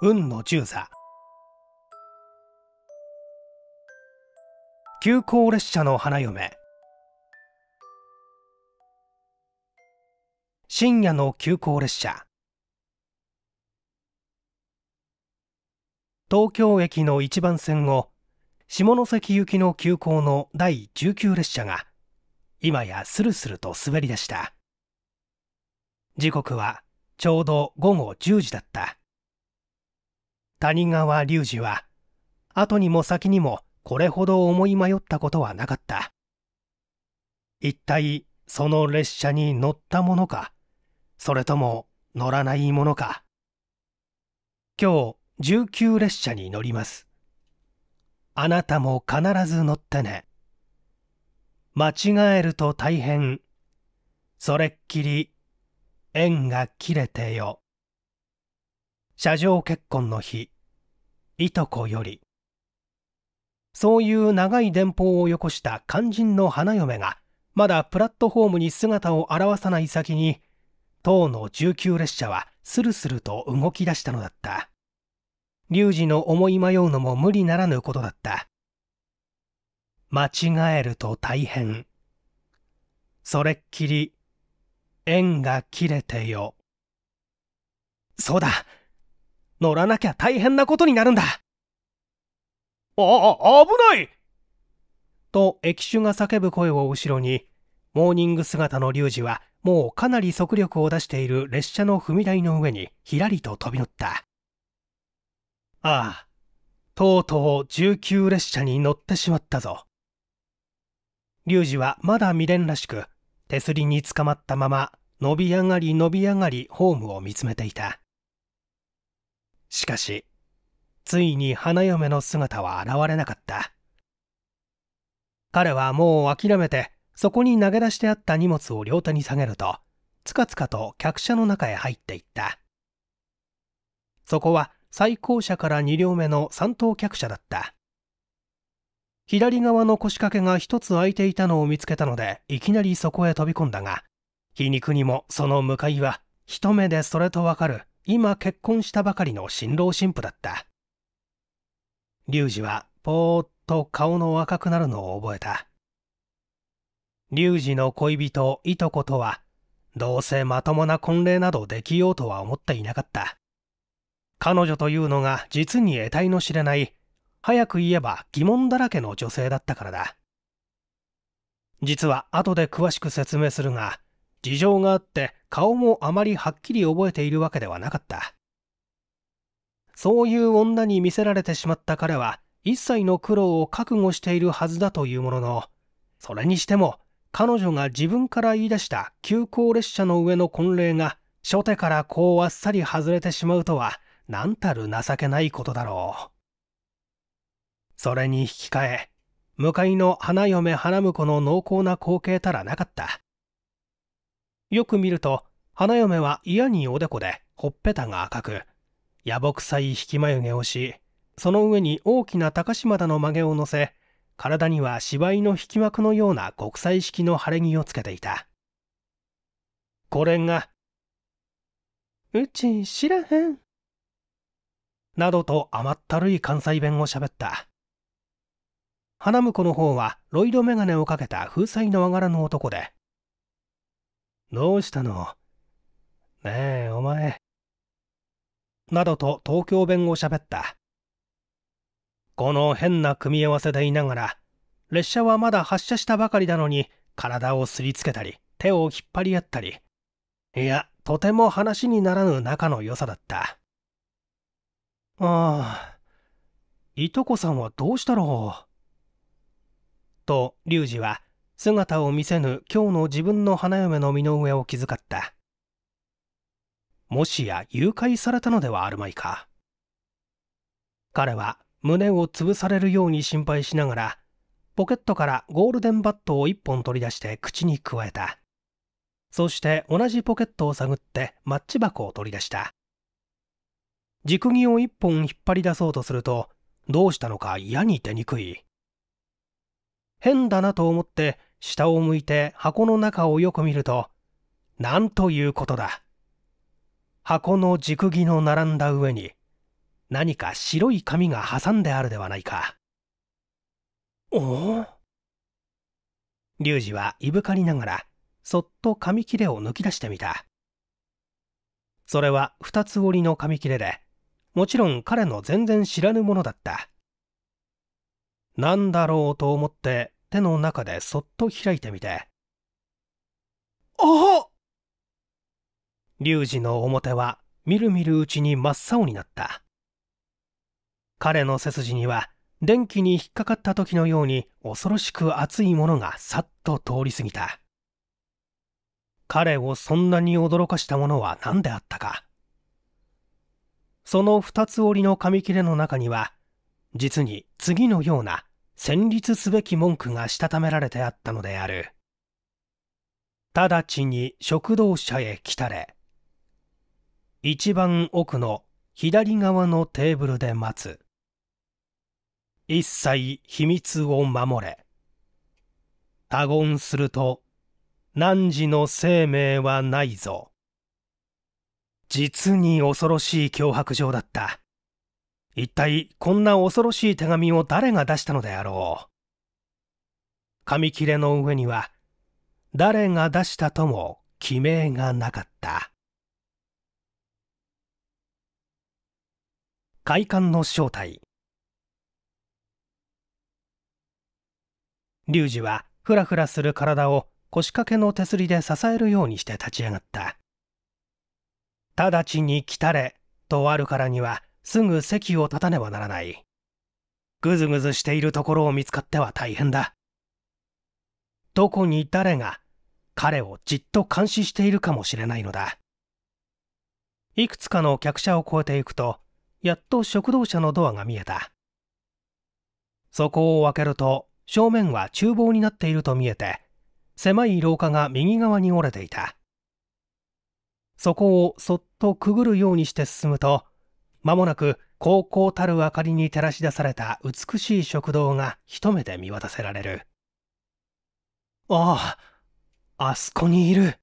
運の重座急行列車の花嫁深夜の急行列車東京駅の一番線を下関行きの急行の第19列車が今やスルスルと滑り出した時刻はちょうど午後10時だった谷川隆二は後にも先にもこれほど思い迷ったことはなかった一体その列車に乗ったものかそれとも乗らないものか今日19列車に乗りますあなたも必ず乗ってね間違えると大変それっきり縁が切れてよ車上結婚の日いとこよりそういう長い電報をよこした肝心の花嫁がまだプラットホームに姿を現さない先に当の19列車はスルスルと動き出したのだった龍二の思い迷うのも無理ならぬことだった間違えると大変それっきり縁が切れてよそうだ乗らなきゃ大変なことになるんだああ、危ないと駅種が叫ぶ声を後ろに、モーニング姿の龍二はもうかなり速力を出している列車の踏み台の上にひらりと飛び乗った。ああ、とうとう19列車に乗ってしまったぞ。リ二はまだ未練らしく、手すりにつかまったまま、伸び上がり伸び上がりホームを見つめていた。しかしついに花嫁の姿は現れなかった彼はもう諦めてそこに投げ出してあった荷物を両手に下げるとつかつかと客車の中へ入っていったそこは最高車から2両目の3等客車だった左側の腰掛けが1つ空いていたのを見つけたのでいきなりそこへ飛び込んだが皮肉にもその向かいは一目でそれとわかる今結婚したばかりの新郎新婦だった龍二はぽーっと顔の若くなるのを覚えた龍二の恋人いとことはどうせまともな婚礼などできようとは思っていなかった彼女というのが実に得体の知れない早く言えば疑問だらけの女性だったからだ実は後で詳しく説明するが事情があって顔もあまりはっきり覚えているわけではなかったそういう女に見せられてしまった彼は一切の苦労を覚悟しているはずだというもののそれにしても彼女が自分から言い出した急行列車の上の婚礼が初手からこうあっさり外れてしまうとは何たる情けないことだろうそれに引き換え向かいの花嫁花婿の濃厚な光景たらなかったよく見ると花嫁は嫌におでこでほっぺたが赤く野暮臭い引き眉毛をしその上に大きな高島田の曲げを乗せ体には芝居の引き幕のような国際式の晴れ着をつけていたこれがうち知らへんなどと甘ったるい関西弁をしゃべった花婿の方はロイド眼鏡をかけた風彩の和がら男でどうしたのねえ、お前。などと東京弁を喋った。この変な組み合わせでいながら、列車はまだ発車したばかりなのに、体をすりつけたり、手を引っ張り合ったり。いや、とても話にならぬ仲の良さだった。ああ、いとこさんはどうしたろう。と、龍二は姿を見せぬ今日の自分の花嫁の身の上を気遣ったもしや誘拐されたのではあるまいか彼は胸を潰されるように心配しながらポケットからゴールデンバットを1本取り出して口にくわえたそして同じポケットを探ってマッチ箱を取り出した軸木を1本引っ張り出そうとするとどうしたのか嫌に出にくい変だなと思って下を向いて箱の中をよく見ると、なんということだ。箱の軸木の並んだ上に、何か白い紙が挟んであるではないか。おお龍二はいぶかりながら、そっと紙切れを抜き出してみた。それは二つ折りの紙切れで、もちろん彼の全然知らぬものだった。なんだろうと思って手の中でそっと開いてみて。あ龍二の表はみるみるうちに真っ青になった彼の背筋には電気に引っかかった時のように恐ろしく熱いものがさっと通り過ぎた彼をそんなに驚かしたものは何であったかその二つ折りの紙切れの中には実に次のような戦慄すべき文句がしたためられてあったのである直ちに食堂車へ来たれ一番奥の左側のテーブルで待つ一切秘密を守れ他言すると汝の生命はないぞ実に恐ろしい脅迫状だった一体こんな恐ろしい手紙を誰が出したのであろう紙切れの上には誰が出したとも記名がなかった快感の正体龍二はふらふらする体を腰掛けの手すりで支えるようにして立ち上がった直ちに来たれとあるからにはすぐ席を立たねばならない。ぐずぐずしているところを見つかっては大変だ。どこに誰が彼をじっと監視しているかもしれないのだ。いくつかの客車を越えていくと、やっと食堂車のドアが見えた。そこを開けると、正面は厨房になっていると見えて、狭い廊下が右側に折れていた。そこをそっとくぐるようにして進むと、まもなく高校たる明かりに照らし出された美しい食堂が一目で見渡せられる。ああ、あそこにいる。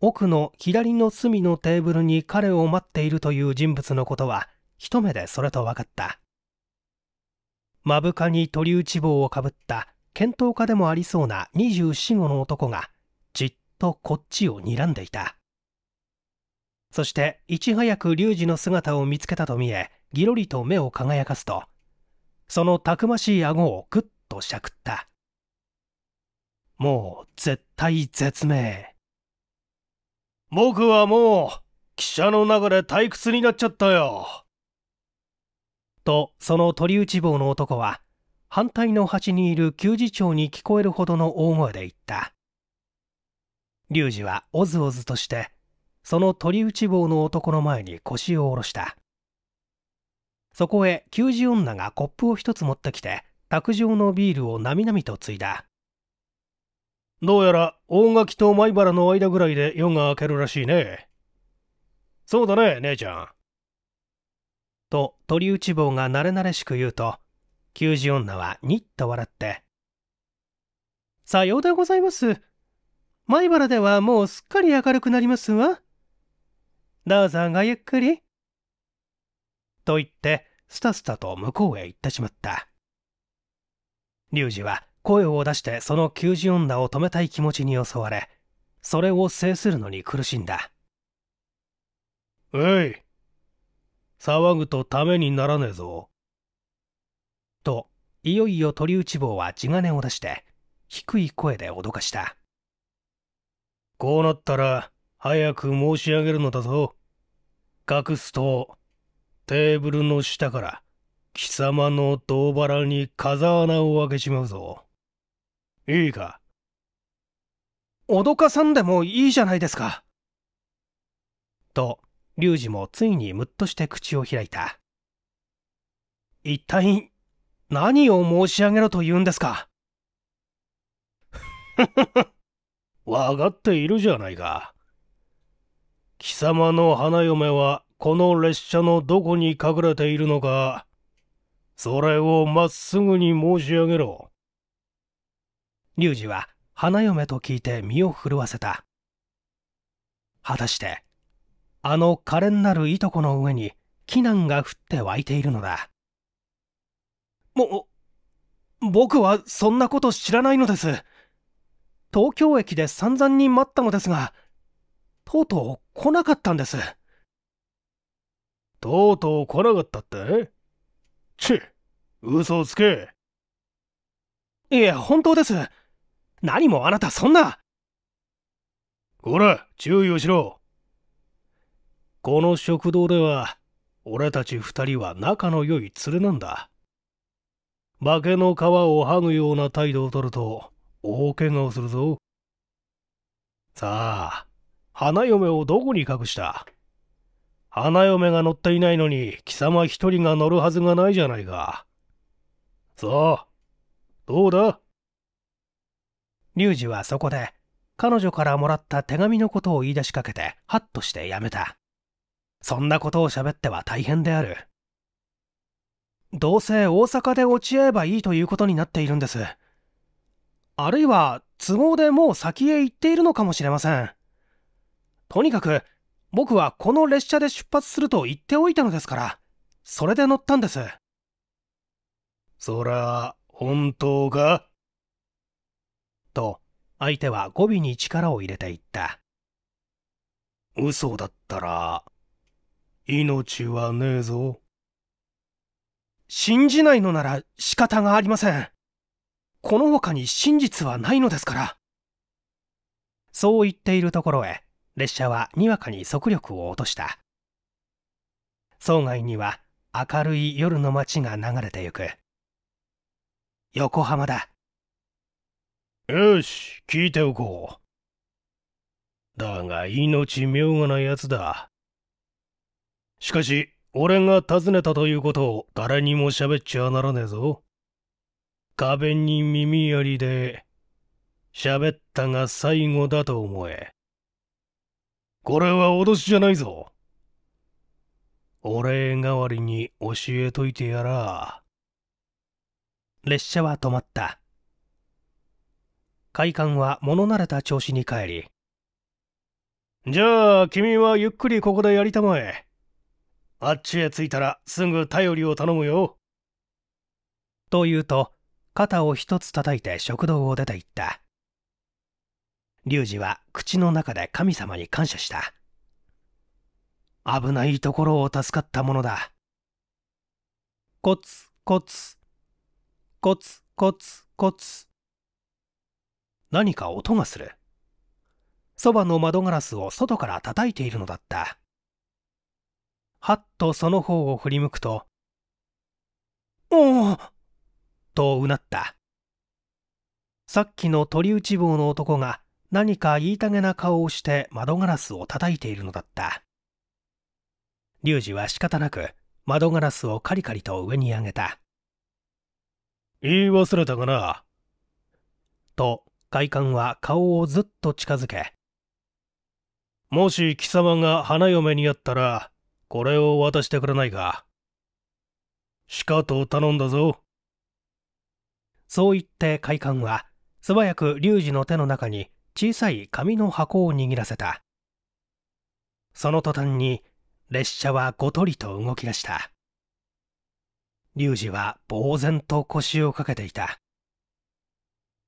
奥の左の隅のテーブルに彼を待っているという人物のことは一目でそれと分かった。目深に鳥打ち帽をかぶった検討家でもありそうな24、5の男がじっとこっちを睨んでいた。そしていち早く龍二の姿を見つけたと見えぎろりと目を輝かすとそのたくましい顎をぐっとしゃくったもう絶対絶命僕はもう汽車の中で退屈になっちゃったよとその鳥内棒の男は反対の端にいる給仕長に聞こえるほどの大声で言った龍二はおずおずとしてその鳥内房の男の前に腰を下ろしたそこへ給仕女がコップを一つ持ってきて卓上のビールをなみなみとついだどうやら大垣と米原の間ぐらいで夜が明けるらしいねそうだね姉ちゃんと鳥内房が慣れ慣れしく言うと給仕女はニッと笑って「さようでございます米原ではもうすっかり明るくなりますわどうぞごゆっくり。と言って、スタスタと向こうへ行ってしまった。龍二は声を出してその求人女を止めたい気持ちに襲われ、それを制するのに苦しんだ。おい、騒ぐとためにならねえぞ。と、いよいよ鳥内坊は地金を出して、低い声で脅かした。こうなったら、早く申し上げるのだぞ。隠すと、テーブルの下から、貴様の胴腹に風穴を開けちまうぞ。いいか。脅かさんでもいいじゃないですか。と、龍二もついにムッとして口を開いた。一体、何を申し上げろと言うんですか。わかっているじゃないか。貴様の花嫁はこの列車のどこに隠れているのか、それをまっすぐに申し上げろ。龍二は花嫁と聞いて身を震わせた。果たして、あの可憐なるいとこの上に避難が降って湧いているのだ。も、僕はそんなこと知らないのです。東京駅で散々に待ったのですが、とうとう来なかったんです。とうとう来なかったってチッ、嘘をつけ。いや、本当です。何もあなたそんな。こら、注意をしろ。この食堂では、俺たち二人は仲の良い連れなんだ。化けの皮を剥ぐような態度をとると、大怪我をするぞ。さあ、花嫁をどこに隠した花嫁が乗っていないのに貴様一人が乗るはずがないじゃないか。さあ、どうだ龍二はそこで彼女からもらった手紙のことを言い出しかけてハッとしてやめた。そんなことを喋っては大変である。どうせ大阪で落ち合えばいいということになっているんです。あるいは都合でもう先へ行っているのかもしれません。とにかく、僕はこの列車で出発すると言っておいたのですから、それで乗ったんです。そら、本当かと、相手は語尾に力を入れていった。嘘だったら、命はねえぞ。信じないのなら仕方がありません。この他に真実はないのですから。そう言っているところへ、列車はにわかに速力を落とした窓外には明るい夜の街が流れてゆく横浜だよし聞いておこうだが命妙がなやつだしかし俺が訪ねたということを誰にも喋っちゃならねえぞ壁に耳ありで喋ったが最後だと思えこれは脅しじゃないぞ。お礼代わりに教えといてやら。列車は止まった。快感は物慣れた調子に帰り。じゃあ、君はゆっくりここでやりたまえ。あっちへ着いたらすぐ頼りを頼むよ。と言うと、肩を一つ叩いて食堂を出て行った。龍二は口の中で神様に感謝した危ないところを助かったものだコツコツコツコツコツ何か音がするそばの窓ガラスを外から叩いているのだったはっとその方を振り向くと「おお!」とうなったさっきの鳥打ち棒の男が何か言いたげな顔をして窓ガラスを叩いているのだった。龍二は仕方なく窓ガラスをカリカリと上に上げた。言い忘れたかなと、快観は顔をずっと近づけ。もし貴様が花嫁にやったら、これを渡してくれないか。しかと頼んだぞ。そう言って快感は素早く龍二の手の中に小さい紙の箱を握らせたその途端に列車はごとりと動き出した龍二は呆然と腰をかけていた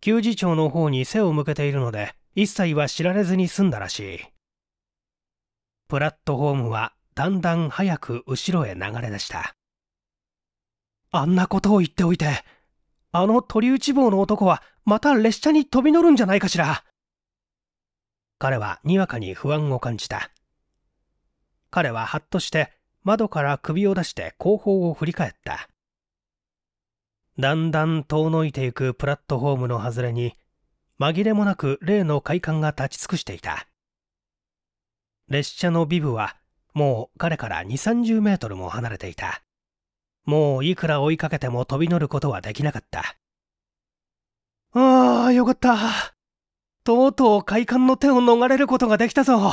給仕長の方に背を向けているので一切は知られずに済んだらしいプラットホームはだんだん早く後ろへ流れ出したあんなことを言っておいてあの鳥打ち棒の男はまた列車に飛び乗るんじゃないかしら彼はにわかに不安を感じた。彼はハっとして窓から首を出して後方を振り返った。だんだん遠のいていくプラットホームの外れに紛れもなく例の快感が立ち尽くしていた。列車のビブはもう彼から2、30メートルも離れていた。もういくら追いかけても飛び乗ることはできなかった。ああ、よかった。とうとう快感の手を逃れることができたぞ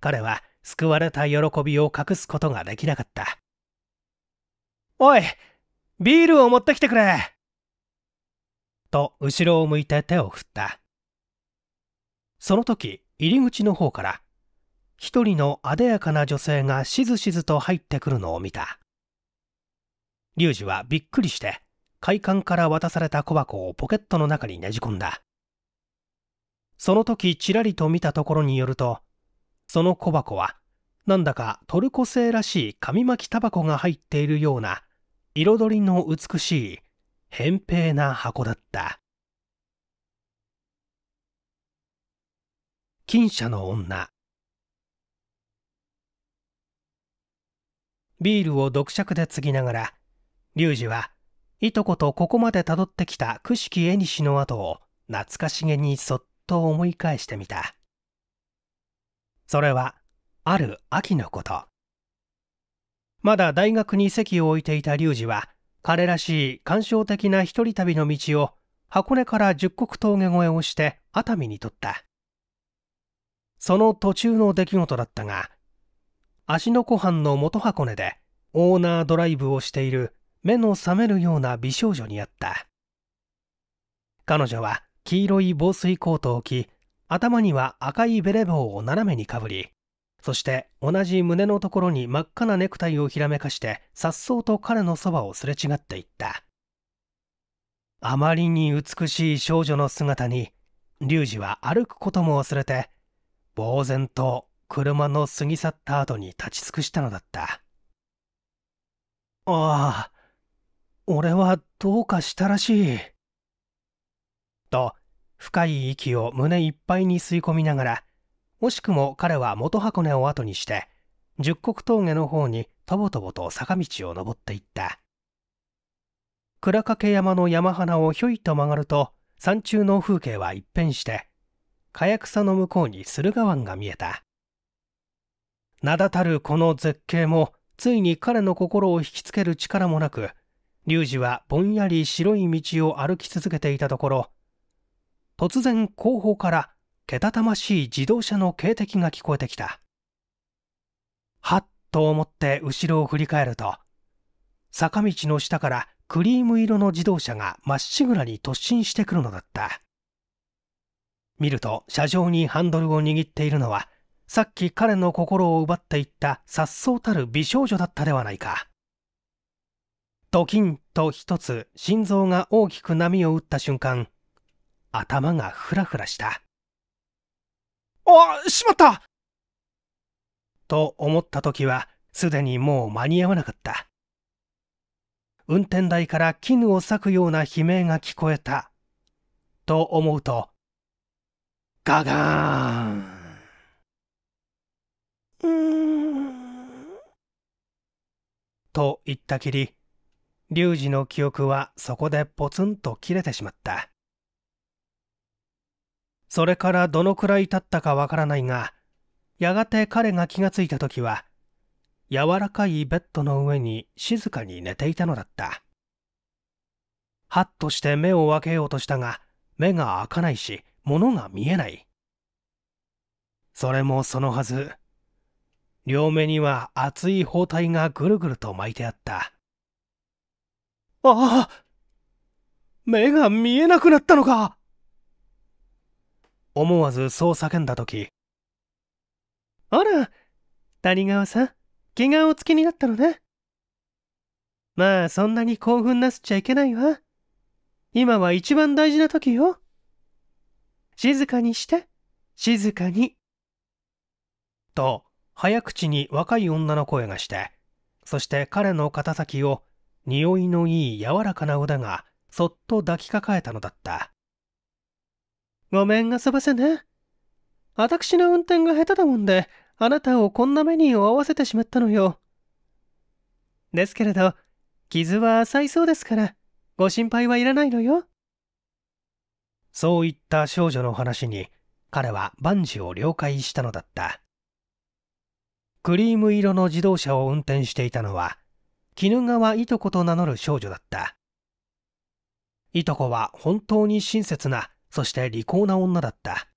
彼は救われた喜びを隠すことができなかったおいビールを持ってきてくれと後ろを向いて手を振ったその時入り口の方から一人のあでやかな女性がしずしずと入ってくるのを見た龍二はびっくりして快感から渡された小箱をポケットの中にねじ込んだその時ちらりと見たところによるとその小箱はなんだかトルコ製らしい紙巻きタバコが入っているような彩りの美しい扁平な箱だった金車の女ビールを読尺で継ぎながら龍二はいとことここまでたどってきた九式絵西の後を懐かしげにそっと思い返してみたそれはある秋のことまだ大学に席を置いていた龍二は彼らしい感傷的な一人旅の道を箱根から十国峠越えをして熱海にとったその途中の出来事だったが芦ノ湖畔の元箱根でオーナードライブをしている目の覚めるような美少女に会った彼女は黄色い防水コートを着頭には赤いベレ帽を斜めにかぶりそして同じ胸のところに真っ赤なネクタイをひらめかして颯爽と彼のそばをすれ違っていったあまりに美しい少女の姿に龍二は歩くことも忘れて呆然と車の過ぎ去った後に立ち尽くしたのだったああ俺はどうかしたらしいと深い息を胸いっぱいに吸い込みながら惜しくも彼は元箱根を後にして十国峠の方にとぼとぼと坂道を登っていった倉掛山の山鼻をひょいと曲がると山中の風景は一変して茅草の向こうに駿河湾が見えた名だたるこの絶景もついに彼の心を引きつける力もなく龍二はぼんやり白い道を歩き続けていたところ突然後方からけたたましい自動車の警笛が聞こえてきたはっと思って後ろを振り返ると坂道の下からクリーム色の自動車がまっしぐらに突進してくるのだった見ると車上にハンドルを握っているのはさっき彼の心を奪っていった颯爽たる美少女だったではないかドキンと一つ心臓が大きく波を打った瞬間頭がふらふらした。あしまったと思った時は、すでにもう間に合わなかった。運転台から絹を裂くような悲鳴が聞こえた。と思うと、ガガーンん。と言ったきり、龍二の記憶はそこでポツンと切れてしまった。それからどのくらい経ったかわからないが、やがて彼が気がついた時は、柔らかいベッドの上に静かに寝ていたのだった。はっとして目を開けようとしたが、目が開かないし、物が見えない。それもそのはず、両目には熱い包帯がぐるぐると巻いてあった。ああ目が見えなくなったのか思わずそう叫んだ時あら谷川さん怪我をつきになったのねまあそんなに興奮なすっちゃいけないわ今は一番大事な時よ静かにして静かにと早口に若い女の声がしてそして彼の肩先を匂いのいい柔らかな腕がそっと抱きかかえたのだったごめんがばせね。私の運転が下手だもんで、あなたをこんな目に遭わせてしまったのよ。ですけれど、傷は浅いそうですから、ご心配はいらないのよ。そういった少女の話に、彼は万事を了解したのだった。クリーム色の自動車を運転していたのは、絹川いとこと名乗る少女だった。いとこは本当に親切なそして利口な女だった。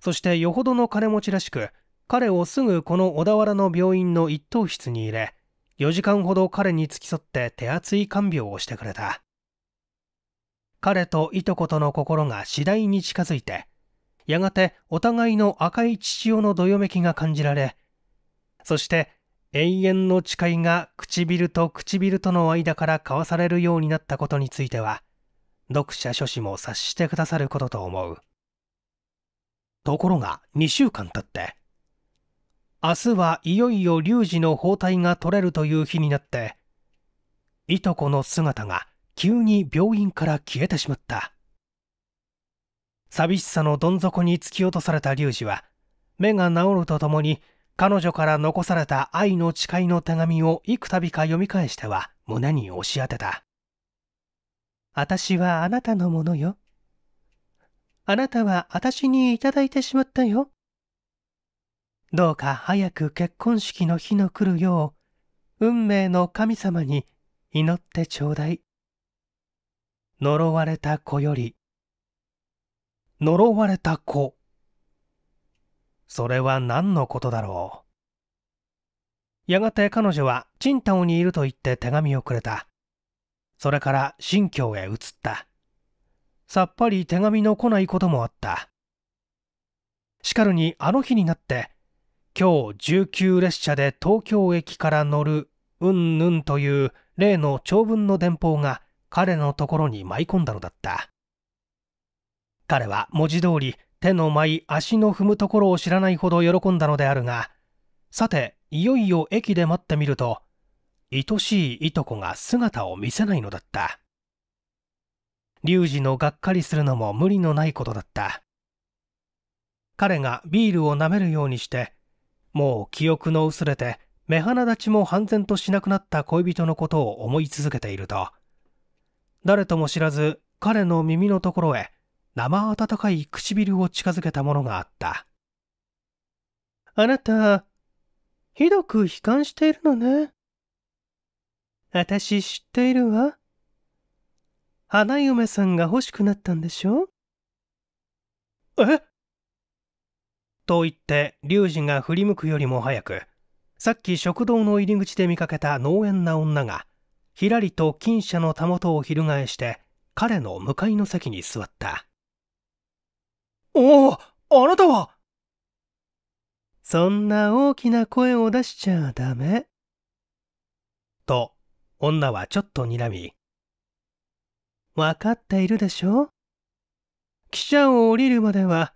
そしてよほどの金持ちらしく、彼をすぐこの小田原の病院の一等室に入れ、4時間ほど彼に付き添って手厚い看病をしてくれた。彼といとことの心が次第に近づいて、やがてお互いの赤い父親のどよめきが感じられ、そして永遠の誓いが唇と唇との間から交わされるようになったことについては、読者諸氏も察してくださることと思う。ところが2週間経って、明日はいよいよ龍二の包帯が取れるという日になって、いとこの姿が急に病院から消えてしまった。寂しさのどん底に突き落とされた龍二は、目が治るとともに彼女から残された愛の誓いの手紙を幾度か読み返しては胸に押し当てた。私はあなたのものよ。あなたは私にいただいてしまったよ。どうか早く結婚式の日の来るよう、運命の神様に祈ってちょうだい。呪われた子より。呪われた子。それは何のことだろう。やがて彼女はチンにいると言って手紙をくれた。それから新疆へ移った。さっぱり手紙の来ないこともあった。しかるにあの日になって、今日19列車で東京駅から乗るうんぬんという例の長文の電報が彼のところに舞い込んだのだった。彼は文字通り手の舞い足の踏むところを知らないほど喜んだのであるが、さて、いよいよ駅で待ってみると、愛しいいとこが姿を見せないのだった。龍二のがっかりするのも無理のないことだった。彼がビールを舐めるようにして、もう記憶の薄れて、目鼻立ちも半然としなくなった恋人のことを思い続けていると、誰とも知らず彼の耳のところへ生温かい唇を近づけたものがあった。あなた、ひどく悲観しているのね。私知っているわ。花嫁さんが欲しくなったんでしょえと言って、龍二が振り向くよりも早く、さっき食堂の入り口で見かけた農園な女が、ひらりと金車のたもとを翻して、彼の向かいの席に座った。おお、あなたはそんな大きな声を出しちゃダメ。女はちょっと睨み。わかっているでしょう汽車を降りるまでは、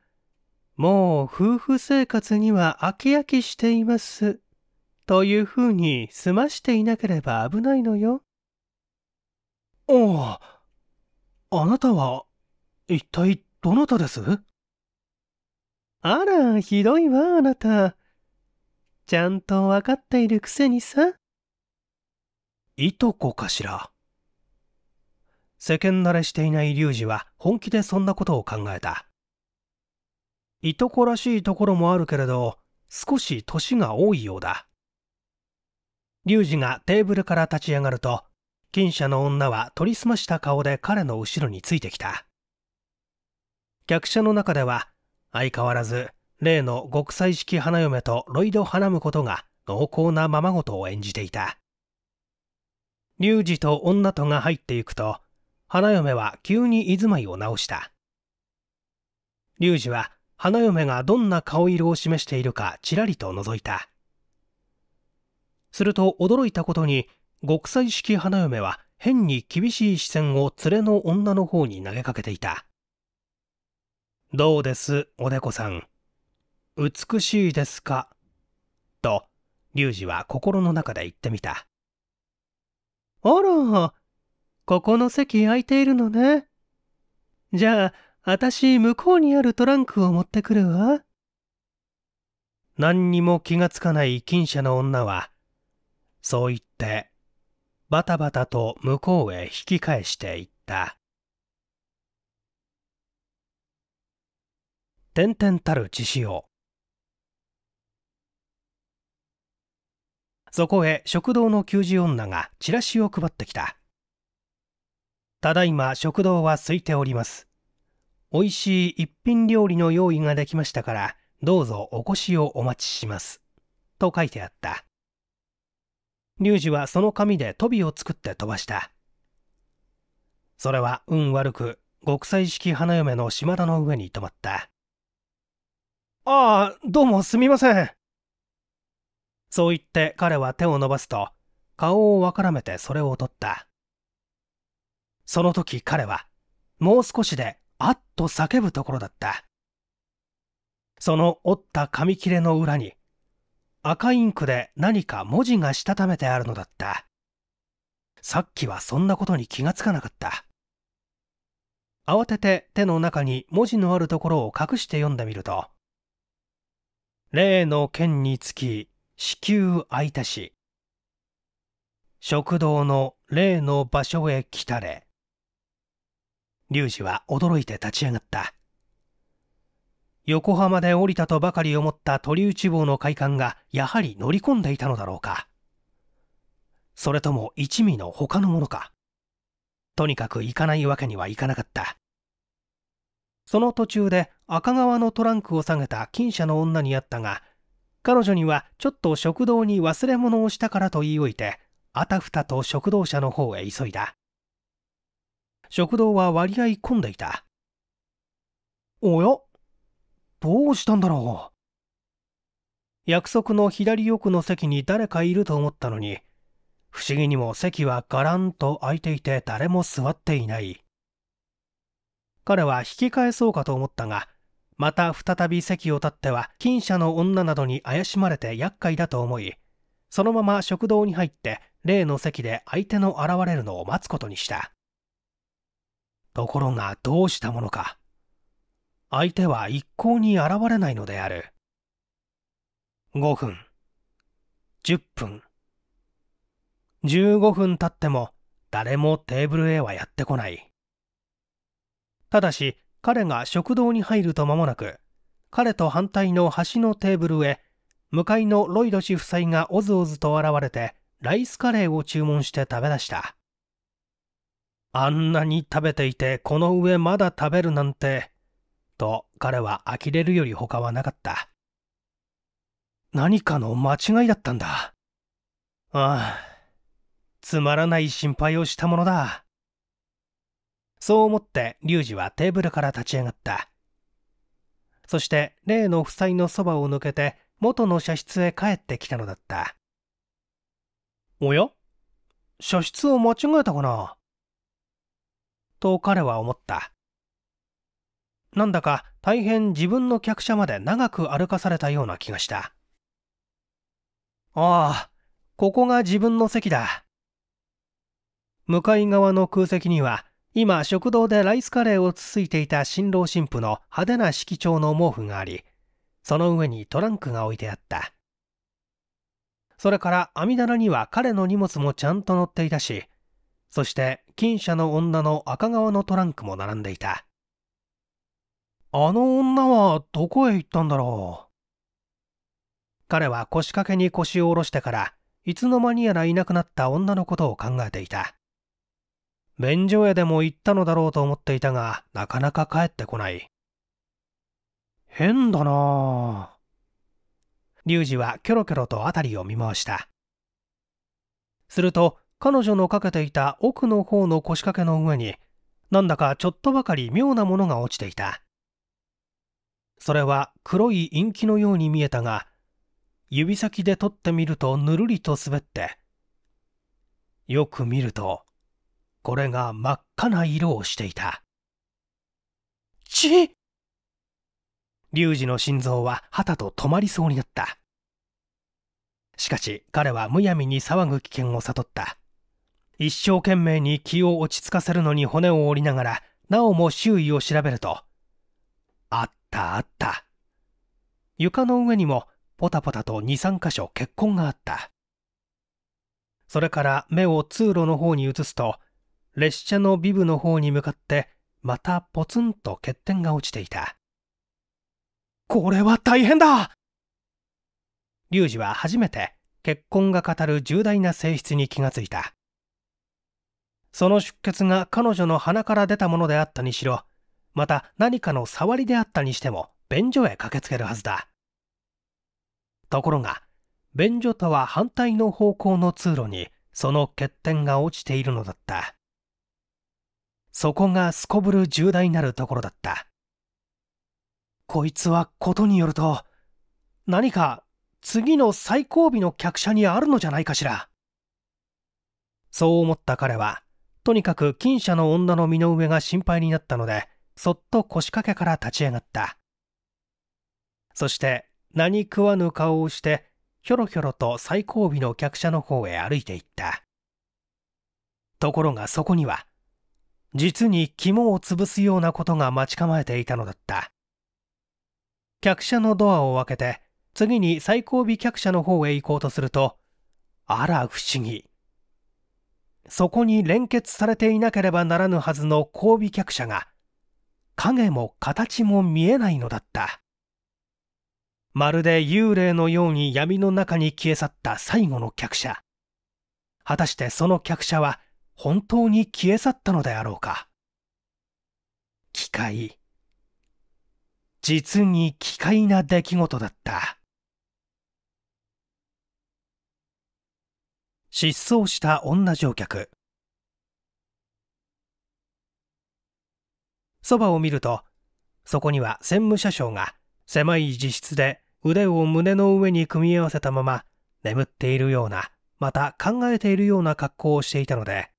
もう夫婦生活には飽き飽きしています。というふうに済ましていなければ危ないのよ。おお、あなたは、一体どなたですあら、ひどいわ、あなた。ちゃんとわかっているくせにさ。いとこかしら世間慣れしていない龍二は本気でそんなことを考えたいとこらしいところもあるけれど少し年が多いようだ龍二がテーブルから立ち上がると近所の女は取りすました顔で彼の後ろについてきた客車の中では相変わらず例の極彩式花嫁とロイド・花婿が濃厚なままごとを演じていた龍二と女とが入っていくと、花嫁は急に居住まいを直した。龍二は花嫁がどんな顔色を示しているかちらりと覗いた。すると驚いたことに、極彩式花嫁は変に厳しい視線を連れの女の方に投げかけていた。どうです、おでこさん。美しいですか。と、龍二は心の中で言ってみた。あら、ここの席空いているのね。じゃあ、私、向こうにあるトランクを持ってくるわ。何にも気がつかない金車の女は、そう言って、バタバタと向こうへ引き返していった。点々たる血潮。そこへ食堂の給仕女がチラシを配ってきたただいま食堂は空いております美味しい一品料理の用意ができましたからどうぞお越しをお待ちしますと書いてあった龍二はその紙で飛びを作って飛ばしたそれは運悪く極彩式花嫁の島田の上に止まったああどうもすみませんそう言って彼は手を伸ばすと、顔をわからめてそれを取った。その時彼は、もう少しで、あっと叫ぶところだった。その折った紙切れの裏に、赤インクで何か文字がしたためてあるのだった。さっきはそんなことに気がつかなかった。慌てて手の中に文字のあるところを隠して読んでみると、例の件につき至急開いたし食堂の例の場所へ来たれ龍二は驚いて立ち上がった横浜で降りたとばかり思った鳥内房の快感がやはり乗り込んでいたのだろうかそれとも一味の他のものかとにかく行かないわけにはいかなかったその途中で赤川のトランクを下げた金車の女に会ったが彼女にはちょっと食堂に忘れ物をしたからと言いおいてあたふたと食堂車の方へ急いだ食堂は割合混んでいたおやどうしたんだろう約束の左奥の席に誰かいると思ったのに不思議にも席はガランと空いていて誰も座っていない彼は引き返そうかと思ったがまた再び席を立っては近所の女などに怪しまれて厄介だと思いそのまま食堂に入って例の席で相手の現れるのを待つことにしたところがどうしたものか相手は一向に現れないのである5分10分15分経っても誰もテーブルへはやってこないただし彼が食堂に入ると間もなく、彼と反対の端のテーブルへ、向かいのロイド氏夫妻がおずおずと現れて、ライスカレーを注文して食べ出した。あんなに食べていて、この上まだ食べるなんて、と彼は呆れるより他はなかった。何かの間違いだったんだ。ああ、つまらない心配をしたものだ。そう思ってリュウジはテーブルから立ち上がったそして例の夫妻のそばを抜けて元の茶室へ帰ってきたのだったおや射室を間違えたかなと彼は思ったなんだか大変自分の客車まで長く歩かされたような気がしたああここが自分の席だ向かい側の空席には今、食堂でライスカレーをつついていた新郎新婦の派手な色調の毛布があり、その上にトランクが置いてあった。それから網棚には彼の荷物もちゃんと載っていたし、そして金車の女の赤側のトランクも並んでいた。あの女はどこへ行ったんだろう。彼は腰掛けに腰を下ろしてから、いつの間にやらいなくなった女のことを考えていた。便所へでも行ったのだろうと思っていたが、なかなか帰ってこない。変だなぁ。龍二はキョロキョロと辺りを見回した。すると、彼女のかけていた奥の方の腰掛けの上に、なんだかちょっとばかり妙なものが落ちていた。それは黒い陰気のように見えたが、指先で取ってみるとぬるりと滑って、よく見ると、これが真っ赤な色をしていた。血龍二の心臓ははたと止まりそうになった。しかし彼はむやみに騒ぐ危険を悟った。一生懸命に気を落ち着かせるのに骨を折りながら、なおも周囲を調べると、あったあった。床の上にもポタポタと2、3箇所血痕があった。それから目を通路の方に移すと、列車のビブの方に向かってまたポツンと欠点が落ちていたこれは大変だ龍二は初めて結婚が語る重大な性質に気がついたその出血が彼女の鼻から出たものであったにしろまた何かの触りであったにしても便所へ駆けつけるはずだところが便所とは反対の方向の通路にその欠点が落ちているのだったそこがすこぶる重大なるところだったこいつはことによると何か次の最後尾の客車にあるのじゃないかしらそう思った彼はとにかく金車の女の身の上が心配になったのでそっと腰掛けから立ち上がったそして何食わぬ顔をしてひょろひょろと最後尾の客車の方へ歩いていったところがそこには実に肝を潰すようなことが待ち構えていたのだった客車のドアを開けて次に最後尾客車の方へ行こうとするとあら不思議そこに連結されていなければならぬはずの後尾客車が影も形も見えないのだったまるで幽霊のように闇の中に消え去った最後の客車果たしてその客車は本当に消え去ったのであろうか機械実に奇怪な出来事だった失踪した女乗客そばを見るとそこには専務車掌が狭い自室で腕を胸の上に組み合わせたまま眠っているようなまた考えているような格好をしていたので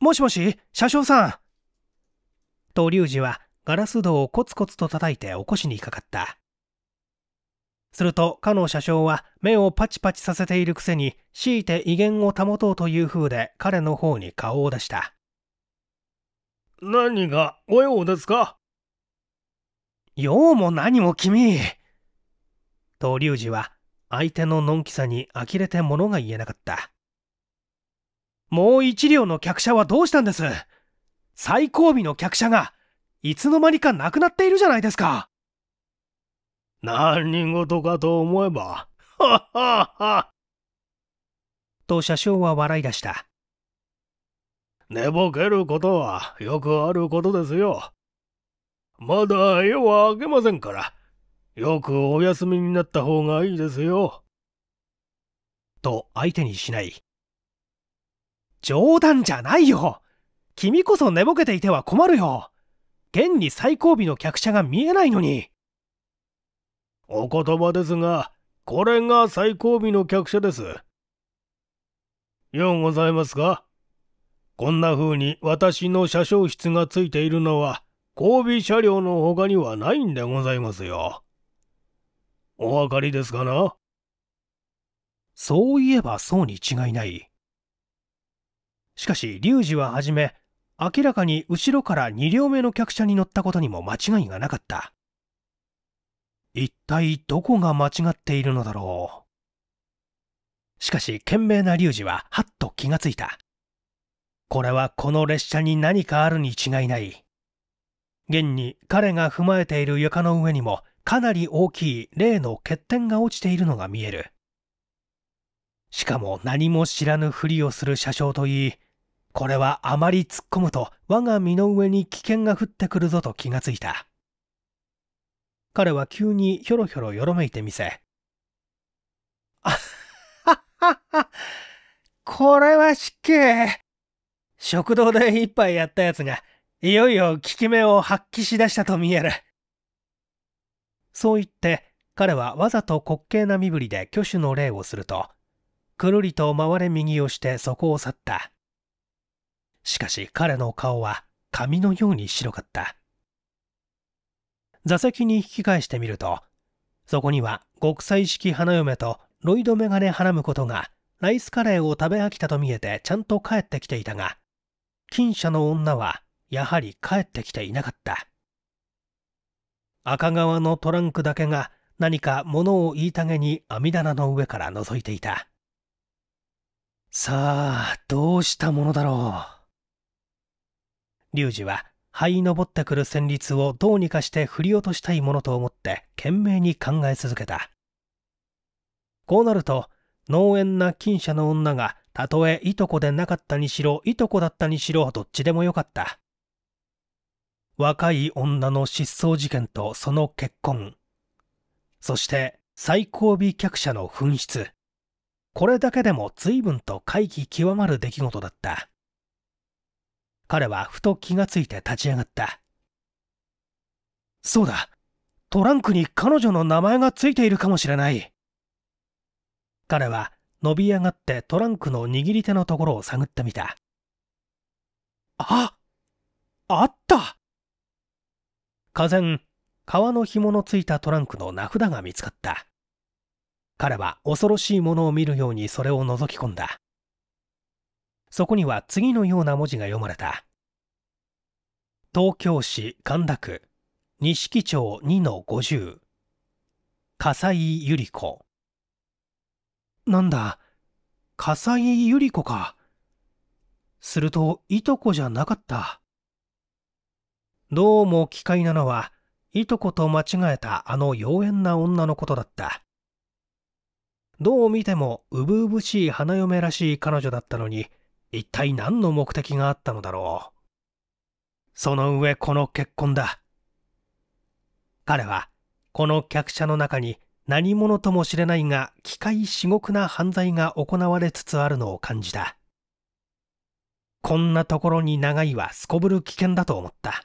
もしもし、車掌さん。と龍二はガラス戸をコツコツと叩いて起こしにかかった。すると、かの車掌は目をパチパチさせているくせに、強いて威厳を保とうという風で彼の方に顔を出した。何がご用ですか用も何も君。と龍二は相手ののんきさに呆れて物が言えなかった。もう一両の客車はどうしたんです最後尾の客車が、いつの間にかなくなっているじゃないですか。何事かと思えば、ははは。と車掌は笑い出した。寝ぼけることはよくあることですよ。まだ夜は明けませんから、よくお休みになった方がいいですよ。と相手にしない。冗談じゃないよ君こそ寝ぼけていては困るよ現に最後尾の客車が見えないのにお言葉ですがこれが最後尾の客車ですようございますかこんな風に私の車掌室がついているのは後尾車両の他にはないんでございますよ。お分かりですかなそういえばそうに違いない。しかし龍二ははじめ明らかに後ろから2両目の客車に乗ったことにも間違いがなかった一体どこが間違っているのだろうしかし懸命な龍二ははっと気がついたこれはこの列車に何かあるに違いない現に彼が踏まえている床の上にもかなり大きい例の欠点が落ちているのが見えるしかも何も知らぬふりをする車掌といいこれはあまり突っ込むと我が身の上に危険が降ってくるぞと気がついた。彼は急にひょろひょろよろめいてみせ。あはははこれは失敬。食堂で一杯やったやつが、いよいよ効き目を発揮しだしたと見える。そう言って、彼はわざと滑稽な身振りで挙手の礼をすると、くるりと回れ右をしてそこを去った。しかし彼の顔は紙のように白かった座席に引き返してみるとそこには極彩色花嫁とロイドメガネ花婿とがライスカレーを食べ飽きたと見えてちゃんと帰ってきていたが近所の女はやはり帰ってきていなかった赤側のトランクだけが何か物を言いたげに網棚の上から覗いていたさあどうしたものだろう龍二は這いぼってくる旋律をどうにかして振り落としたいものと思って懸命に考え続けたこうなると農園な金社の女がたとえいとこでなかったにしろいとこだったにしろどっちでもよかった若い女の失踪事件とその結婚そして最後尾客車の紛失これだけでも随分と怪奇極まる出来事だった彼はふと気がついて立ち上がったそうだトランクに彼女の名前がついているかもしれない彼は伸び上がってトランクの握り手のところを探ってみたああった火前川の紐のついたトランクの名札が見つかった彼は恐ろしいものを見るようにそれを覗き込んだそこには次のような文字が読まれた。東京市神田区錦町2-50笠井百合子なんだ笠井百合子かするといとこじゃなかったどうも奇怪なのはいとこと間違えたあの妖艶な女のことだったどう見てもうぶうぶしい花嫁らしい彼女だったのに一体何の目的があったのだろう。その上この結婚だ。彼は、この客車の中に何者とも知れないが、機械至極な犯罪が行われつつあるのを感じた。こんなところに長いはすこぶる危険だと思った。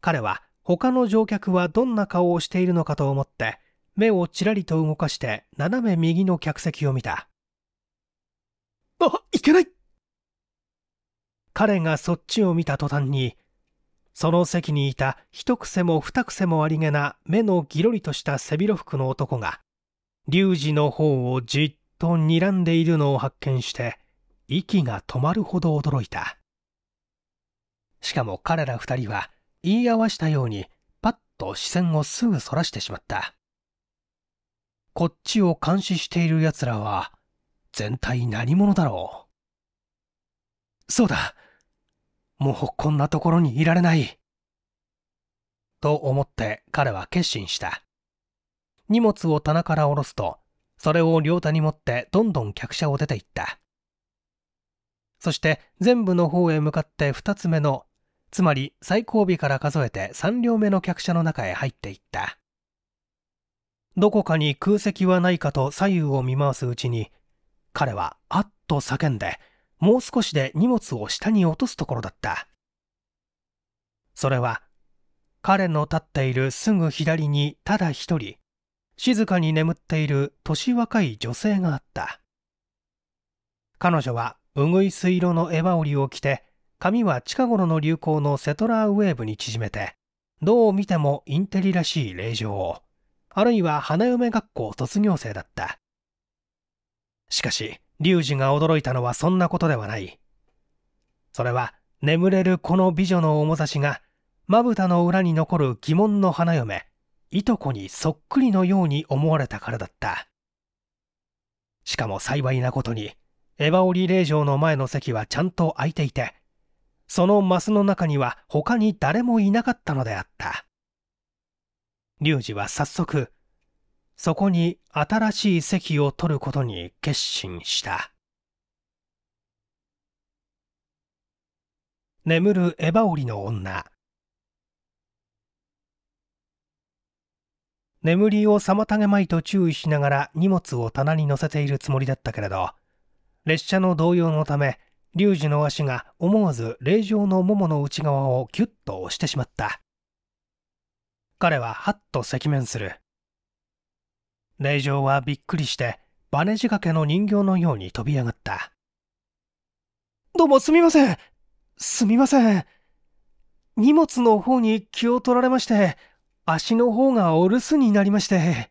彼は、他の乗客はどんな顔をしているのかと思って、目をちらりと動かして斜め右の客席を見た。あ、いけない彼がそっちを見た途端に、その席にいた一癖も二癖もありげな目のぎろりとした背広服の男が、龍二の方をじっと睨んでいるのを発見して、息が止まるほど驚いた。しかも彼ら二人は言い合わしたようにパッと視線をすぐそらしてしまった。こっちを監視している奴らは、全体何者だろう。そうだ。もうこんなところにいられない。と思って彼は決心した。荷物を棚から下ろすと、それを両手に持ってどんどん客車を出て行った。そして全部の方へ向かって2つ目の、つまり最後尾から数えて3両目の客車の中へ入っていった。どこかに空席はないかと左右を見回すうちに、彼はあっと叫んでもう少しで荷物を下に落とすところだったそれは彼の立っているすぐ左にただ一人静かに眠っている年若い女性があった彼女はうぐいす色のエバ織を着て髪は近頃の流行のセトラーウェーブに縮めてどう見てもインテリらしい令嬢あるいは花嫁学校卒業生だったしかし、龍二が驚いたのはそんなことではない。それは、眠れるこの美女の面差しが、まぶたの裏に残る疑問の花嫁、いとこにそっくりのように思われたからだった。しかも幸いなことに、エヴァオリ霊場の前の席はちゃんと空いていて、そのマスの中には他に誰もいなかったのであった。龍二は早速、そこに新しい席を取ることに決心した眠るエバオリの女眠りを妨げまいと注意しながら荷物を棚に乗せているつもりだったけれど列車の動揺のため龍二の足が思わず霊場のももの内側をキュッと押してしまった彼はハッと赤面する令嬢はびっくりしてバネ仕掛けの人形のように飛び上がったどうもすみませんすみません荷物の方に気を取られまして足の方がお留守になりまして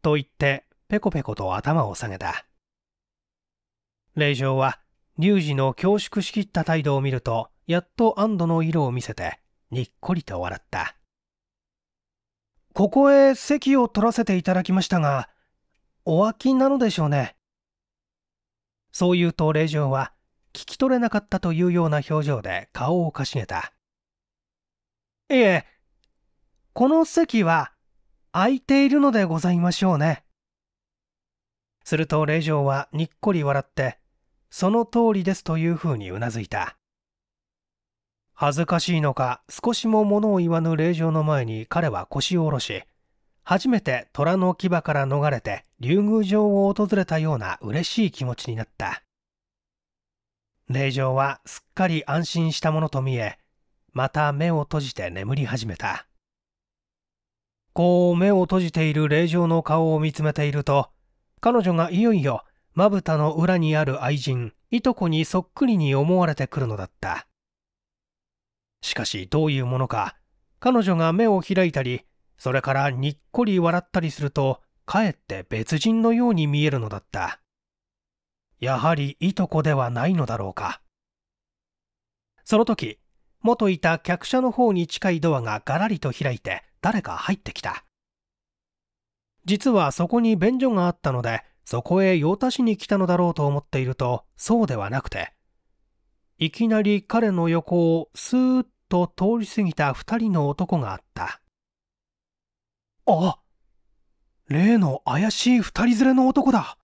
と言ってペコペコと頭を下げた令嬢は龍二の恐縮しきった態度を見るとやっと安堵の色を見せてにっこりと笑ったここへ席を取らせていただきましたが、お飽きなのでしょうね。そう言うと霊嬢は、聞き取れなかったというような表情で顔をかしげた。いえ、この席は空いているのでございましょうね。すると令嬢はにっこり笑って、その通りですというふうにうなずいた。恥ずかしいのか少しも物を言わぬ令嬢の前に彼は腰を下ろし初めて虎の牙から逃れて竜宮城を訪れたような嬉しい気持ちになった令嬢はすっかり安心したものと見えまた目を閉じて眠り始めたこう目を閉じている令嬢の顔を見つめていると彼女がいよいよまぶたの裏にある愛人いとこにそっくりに思われてくるのだったしかしどういうものか彼女が目を開いたりそれからにっこり笑ったりするとかえって別人のように見えるのだったやはりいとこではないのだろうかその時元いた客車の方に近いドアがガラリと開いて誰か入ってきた実はそこに便所があったのでそこへ用足しに来たのだろうと思っているとそうではなくていきなり彼の横をスーッと通り過ぎた二人の男があった。あ例の怪しい二人連れの男だ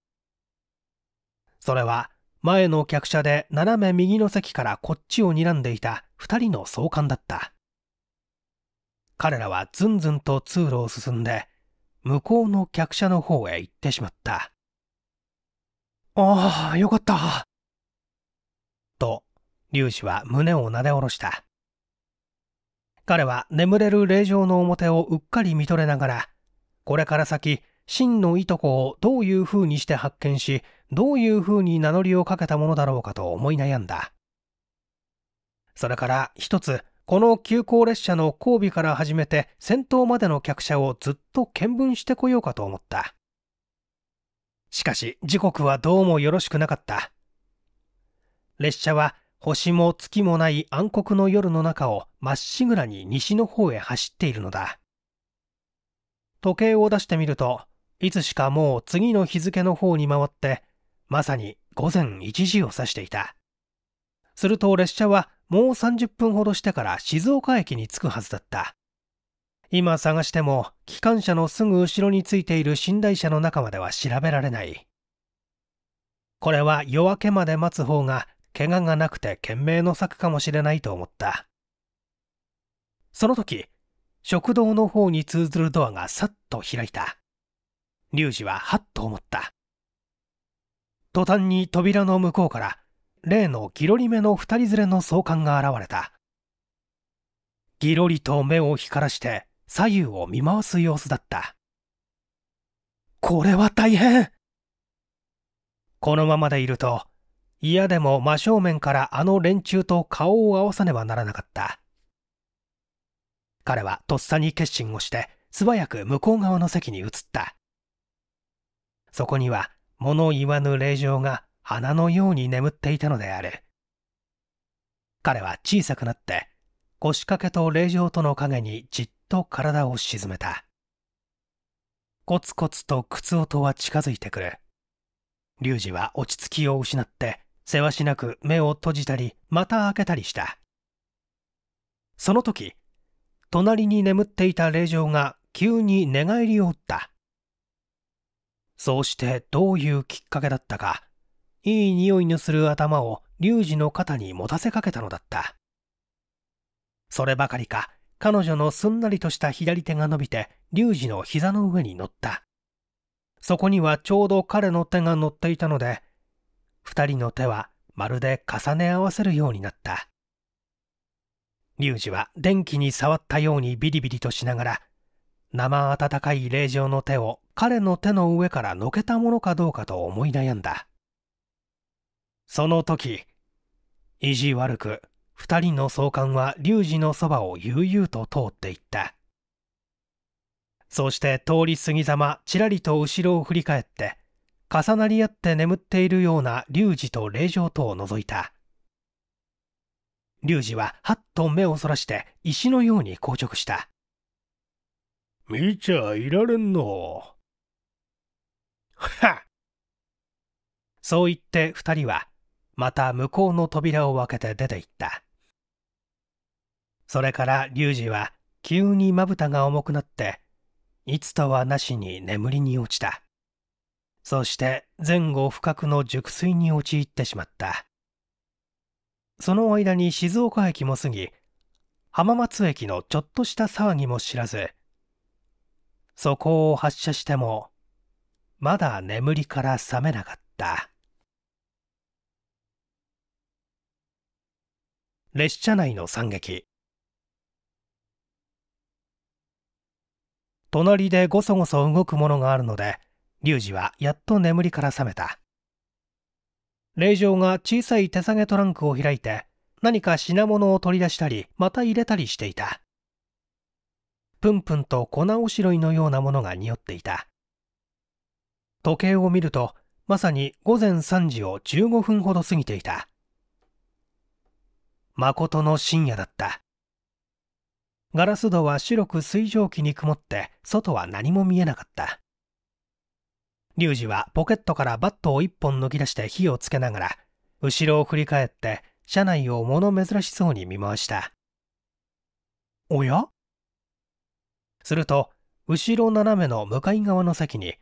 それは前の客車で斜め右の席からこっちを睨んでいた二人の総監だった。彼らはずんずんと通路を進んで、向こうの客車の方へ行ってしまった。ああ、よかった。と、粒子は胸をなで下ろした。彼は眠れる霊場の表をうっかり見とれながら、これから先、真のいとこをどういう風にして発見し、どういう風に名乗りをかけたものだろうかと思い悩んだ。それから一つ、この急行列車の交尾から始めて先頭までの客車をずっと見分してこようかと思った。しかし時刻はどうもよろしくなかった。列車は星も月もない暗黒の夜の中をまっしぐらに西の方へ走っているのだ。時計を出してみると、いつしかもう次の日付の方に回って、まさに午前1時を指していた。すると列車はもう30分ほどしてから静岡駅に着くはずだった。今探しても機関車のすぐ後ろについている寝台車の中までは調べられない。これは夜明けまで待つ方が怪我がなくて懸命の策かもしれないと思った。その時、食堂の方に通ずるドアがさっと開いた。龍二ははっと思った。途端に扉の向こうから、例のギロリ目の二人連れの総監が現れた。ギロリと目を光らして左右を見回す様子だった。これは大変このままでいると嫌でも真正面からあの連中と顔を合わさねばならなかった。彼はとっさに決心をして素早く向こう側の席に移った。そこには物言わぬ霊場が花のように眠っていたのである。彼は小さくなって腰掛けと霊場との影にじっと体を沈めた。コツコツと靴音は近づいてくる。龍二は落ち着きを失ってせわしなく目を閉じたりまた開けたりしたその時隣に眠っていた霊嬢が急に寝返りを打ったそうしてどういうきっかけだったかいい匂いのする頭を龍二の肩に持たせかけたのだったそればかりか彼女のすんなりとした左手が伸びて龍二の膝の上に乗ったそこにはちょうど彼の手が乗っていたので二人の手はまるで重ね合わせるようになった龍二は電気に触ったようにビリビリとしながら生温かい霊場の手を彼の手の上からのけたものかどうかと思い悩んだその時意地悪く2人の相関は龍二のそばを悠々と通っていったそして通り過ぎざまちらりと後ろを振り返って重なり合って眠っているような龍二と霊場とを除いた龍二ははっと目をそらして石のように硬直した見ちゃいられんのはそう言って二人はまた向こうの扉を開けて出て行ったそれから龍二は急にまぶたが重くなっていつとはなしに眠りに落ちたそして前後不覚の熟睡に陥ってしまったその間に静岡駅も過ぎ浜松駅のちょっとした騒ぎも知らずそこを発車してもまだ眠りから覚めなかった列車内の惨劇隣でごそごそ動くものがあるので龍二はやっと眠りから覚めた令嬢が小さい手提げトランクを開いて何か品物を取り出したりまた入れたりしていたプンプンと粉おしろいのようなものが匂っていた時計を見るとまさに午前3時を15分ほど過ぎていた誠の深夜だったガラス戸は白く水蒸気に曇って外は何も見えなかったリュウジはポケットからバットを一本抜き出して火をつけながら、後ろを振り返って、車内を物珍しそうに見回した。おやすると、後ろ斜めの向かい側の席に、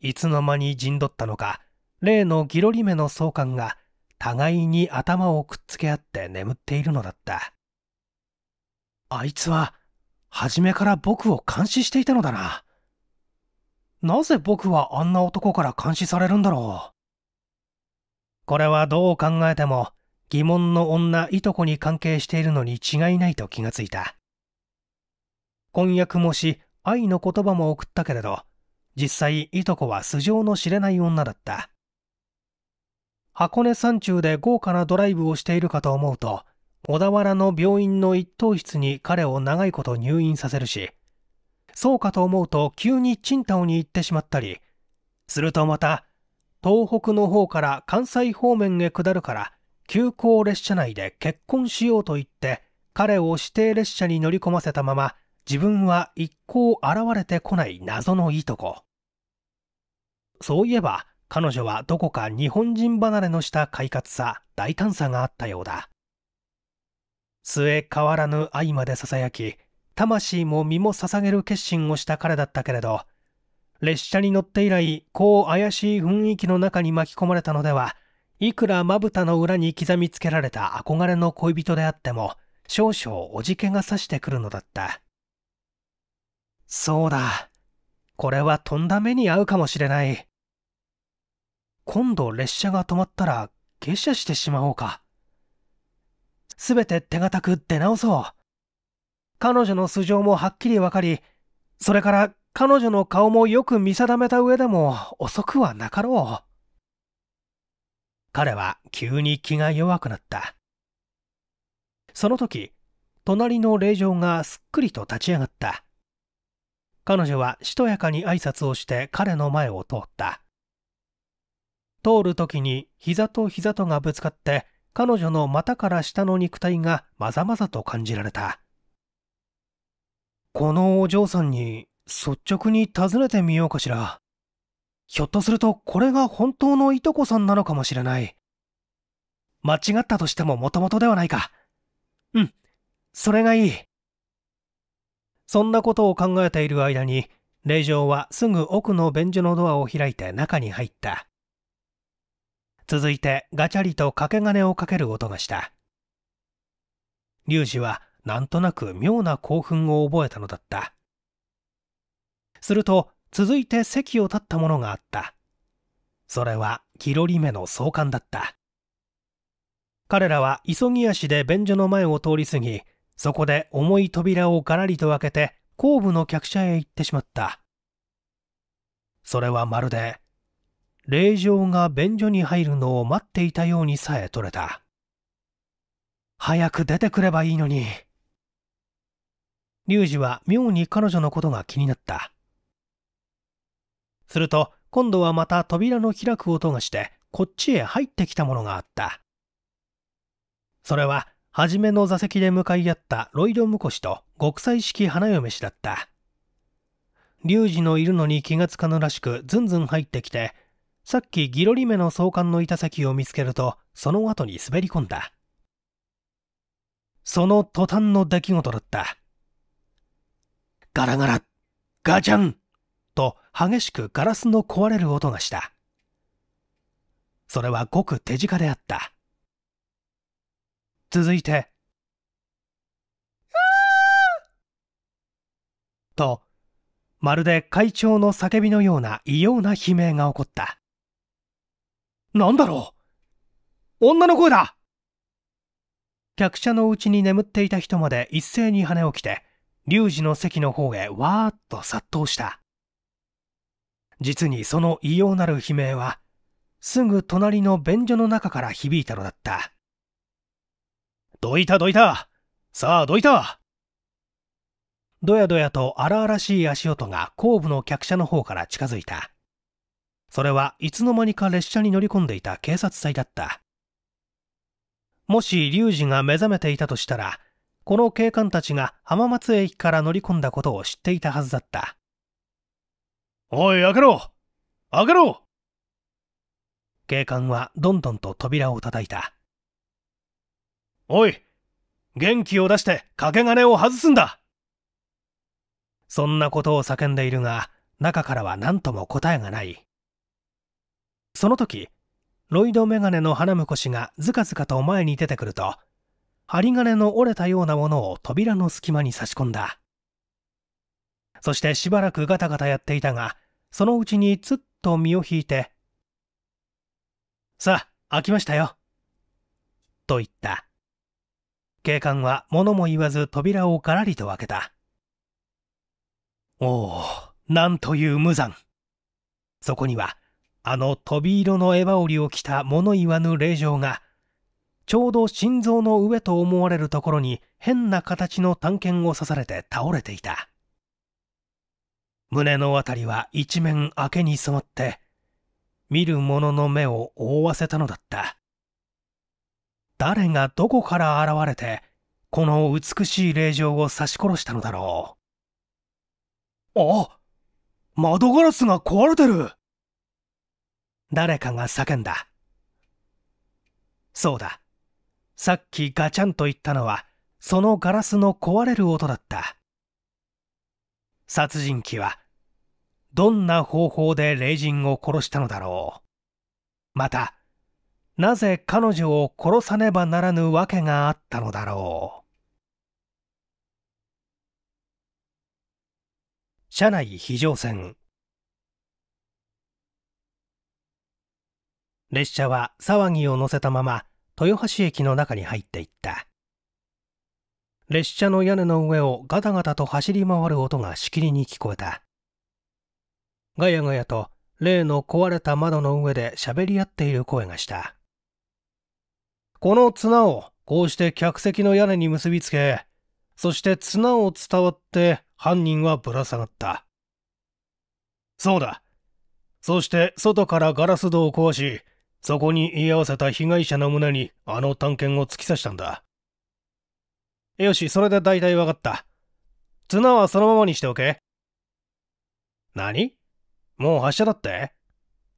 いつの間に陣取ったのか、例のギロリ目の相関が、互いに頭をくっつけ合って眠っているのだった。あいつは、初めから僕を監視していたのだな。なぜ僕はあんな男から監視されるんだろうこれはどう考えても疑問の女いとこに関係しているのに違いないと気がついた婚約もし愛の言葉も送ったけれど実際いとこは素性の知れない女だった箱根山中で豪華なドライブをしているかと思うと小田原の病院の一等室に彼を長いこと入院させるしそうかと思うと急にチンに行ってしまったりするとまた東北の方から関西方面へ下るから急行列車内で結婚しようと言って彼を指定列車に乗り込ませたまま自分は一向現れてこない謎のいとこそういえば彼女はどこか日本人離れのした快活さ大胆さがあったようだ末変わらぬ愛までささやき魂も身も捧げる決心をした彼だったけれど、列車に乗って以来、こう怪しい雰囲気の中に巻き込まれたのでは、いくらまぶたの裏に刻みつけられた憧れの恋人であっても、少々おじけがさしてくるのだった。そうだ。これはとんだ目に遭うかもしれない。今度列車が止まったら、下車してしまおうか。すべて手堅く出直そう。彼女の素性もはっきりわかり、それから彼女の顔もよく見定めた上でも遅くはなかろう。彼は急に気が弱くなった。その時、隣の霊場がすっくりと立ち上がった。彼女はしとやかに挨拶をして彼の前を通った。通る時に膝と膝とがぶつかって彼女の股から下の肉体がまざまざと感じられた。このお嬢さんに率直に尋ねてみようかしら。ひょっとするとこれが本当のいとこさんなのかもしれない。間違ったとしても元々ではないか。うん、それがいい。そんなことを考えている間に、令嬢はすぐ奥の便所のドアを開いて中に入った。続いてガチャリと掛け金をかける音がした。龍二はなんとなく妙な興奮を覚えたのだったすると続いて席を立ったものがあったそれはキロリメの総監だった彼らは急ぎ足で便所の前を通り過ぎそこで重い扉をガラリと開けて後部の客車へ行ってしまったそれはまるで霊場が便所に入るのを待っていたようにさえ取れた早く出てくればいいのに。隆二は妙に彼女のことが気になった。すると、今度はまた扉の開く音がして、こっちへ入ってきたものがあった。それは、初めの座席で向かい合ったロイドコシと極彩式花嫁氏だった。隆二のいるのに気がつかぬらしくずんずん入ってきて、さっきギロリ目の総監のいたを見つけると、その後に滑り込んだ。その途端の出来事だった。ガラガラ、ガチャンと激しくガラスの壊れる音がした。それはごく手近であった。続いて、と、まるで会長の叫びのような異様な悲鳴が起こった。なんだろう女の声だ客車のうちに眠っていた人まで一斉に羽を着きて、龍二の席の方へわーっと殺到した。実にその異様なる悲鳴は、すぐ隣の便所の中から響いたのだった。どいたどいたさあどいたどやどやと荒々しい足音が後部の客車の方から近づいた。それはいつの間にか列車に乗り込んでいた警察隊だった。もし隆二が目覚めていたとしたら、この警官たちが浜松駅から乗り込んだことを知っていたはずだった。おい、開けろ開けろ警官はどんどんと扉を叩いた。おい、元気を出して掛け金を外すんだそんなことを叫んでいるが、中からは何とも答えがない。その時、ロイドメガネの花婿氏がずかずかと前に出てくると、針金の折れたようなものを扉の隙間に差し込んだそしてしばらくガタガタやっていたがそのうちにつっと身を引いて「さあ開きましたよ」と言った警官は物も言わず扉をガラリと開けたおおなんという無残そこにはあの飛び色のエバ織を着た物言わぬ令嬢がちょうど心臓の上と思われるところに変な形の探検を刺されて倒れていた胸の辺りは一面明けに染まって見る者の目を覆わせたのだった誰がどこから現れてこの美しい霊場を刺し殺したのだろうあ窓ガラスが壊れてる誰かが叫んだそうださっきガチャンと言ったのはそのガラスの壊れる音だった殺人鬼はどんな方法で霊人を殺したのだろうまたなぜ彼女を殺さねばならぬわけがあったのだろう車内非常線列車は騒ぎを乗せたまま豊橋駅の中に入っていった列車の屋根の上をガタガタと走り回る音がしきりに聞こえたガヤガヤと例の壊れた窓の上で喋り合っている声がしたこの綱をこうして客席の屋根に結びつけそして綱を伝わって犯人はぶら下がったそうだそして外からガラス戸を壊しそこに居合わせた被害者の胸にあの探検を突き刺したんだ。よし、それで大体分かった。綱はそのままにしておけ。何もう発車だって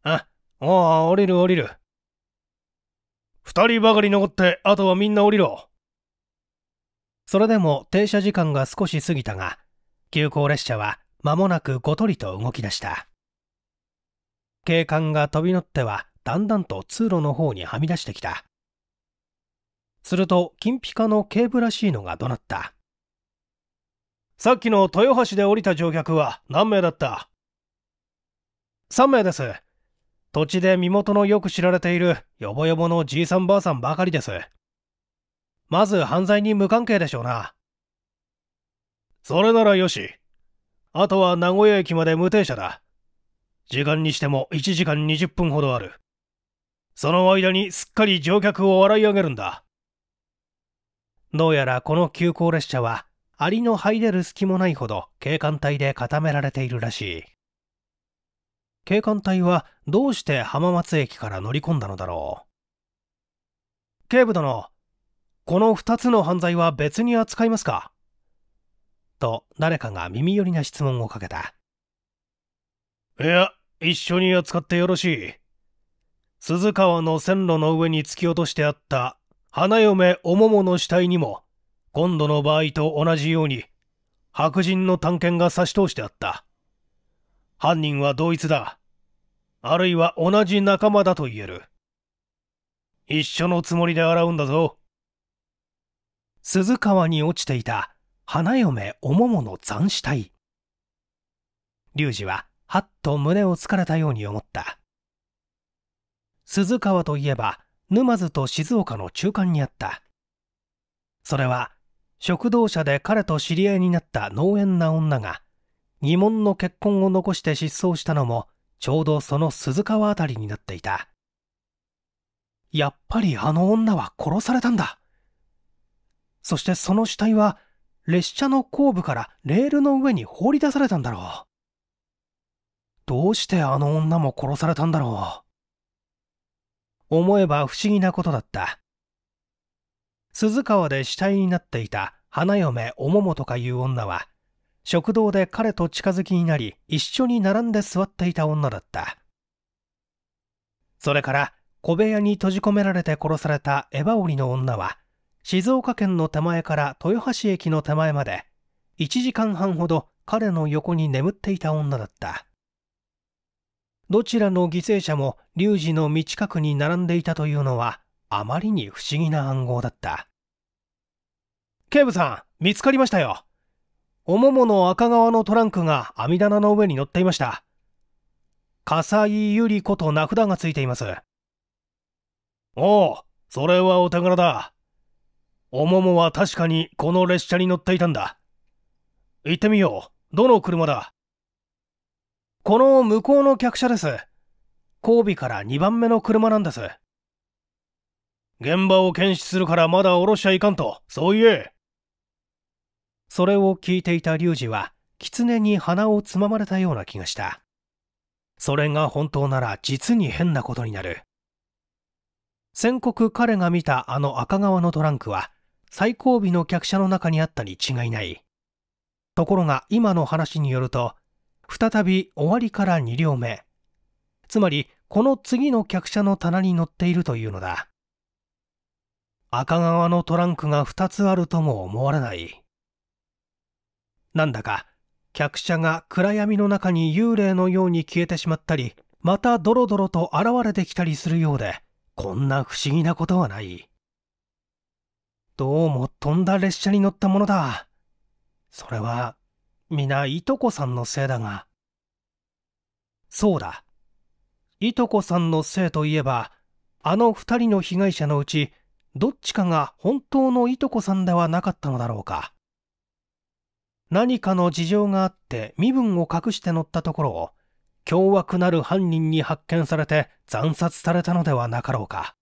あ、おう、降りる降りる。二人ばかり残って、あとはみんな降りろ。それでも停車時間が少し過ぎたが、急行列車は間もなくごとりと動き出した。警官が飛び乗ってはだんだんと通路の方にはみ出してきたすると金ピカの警部らしいのが怒鳴ったさっきの豊橋で降りた乗客は何名だった3名です土地で身元のよく知られているヨボヨボのじいさんばあさんばかりですまず犯罪に無関係でしょうなそれならよしあとは名古屋駅まで無停車だ時間にしても1時間20分ほどあるその間にすっかり乗客を洗い上げるんだ。どうやらこの急行列車は、アリの入れる隙もないほど警官隊で固められているらしい。警官隊はどうして浜松駅から乗り込んだのだろう。警部殿、この2つの犯罪は別に扱いますかと誰かが耳寄りな質問をかけた。いや、一緒に扱ってよろしい。鈴川の線路の上に突き落としてあった花嫁おももの死体にも今度の場合と同じように白人の探検が差し通してあった犯人は同一だあるいは同じ仲間だと言える一緒のつもりで洗うんだぞ鈴川に落ちていた花嫁おももの斬死体龍二ははっと胸をつかれたように思った鈴川といえば沼津と静岡の中間にあったそれは食堂車で彼と知り合いになった農園な女が疑問の結婚を残して失踪したのもちょうどその鈴川あたりになっていたやっぱりあの女は殺されたんだそしてその死体は列車の後部からレールの上に放り出されたんだろうどうしてあの女も殺されたんだろう思えば不思議なことだった鈴川で死体になっていた花嫁おももとかいう女は食堂で彼と近づきになり一緒に並んで座っていた女だったそれから小部屋に閉じ込められて殺されたエバオリの女は静岡県の手前から豊橋駅の手前まで1時間半ほど彼の横に眠っていた女だったどちらの犠牲者も龍二の道近くに並んでいたというのはあまりに不思議な暗号だった警部さん見つかりましたよおももの赤側のトランクが網棚の上に乗っていました笠井百合子と名札がついていますおおそれはお手柄だおももは確かにこの列車に乗っていたんだ行ってみようどの車だこの向こうの客車です。後尾から2番目の車なんです。現場を検視するからまだ降ろしちゃいかんと、そう言え。それを聞いていた龍二は、狐に鼻をつままれたような気がした。それが本当なら実に変なことになる。先刻彼が見たあの赤川のトランクは、最後尾の客車の中にあったに違いない。ところが今の話によると、再び終わりから2両目つまりこの次の客車の棚に乗っているというのだ赤側のトランクが2つあるとも思われないなんだか客車が暗闇の中に幽霊のように消えてしまったりまたドロドロと現れてきたりするようでこんな不思議なことはないどうも飛んだ列車に乗ったものだそれは皆いとこさんのせいだが。そうだ。いとこさんのせいといえば、あの二人の被害者のうち、どっちかが本当のいとこさんではなかったのだろうか。何かの事情があって身分を隠して乗ったところを、凶悪なる犯人に発見されて惨殺されたのではなかろうか。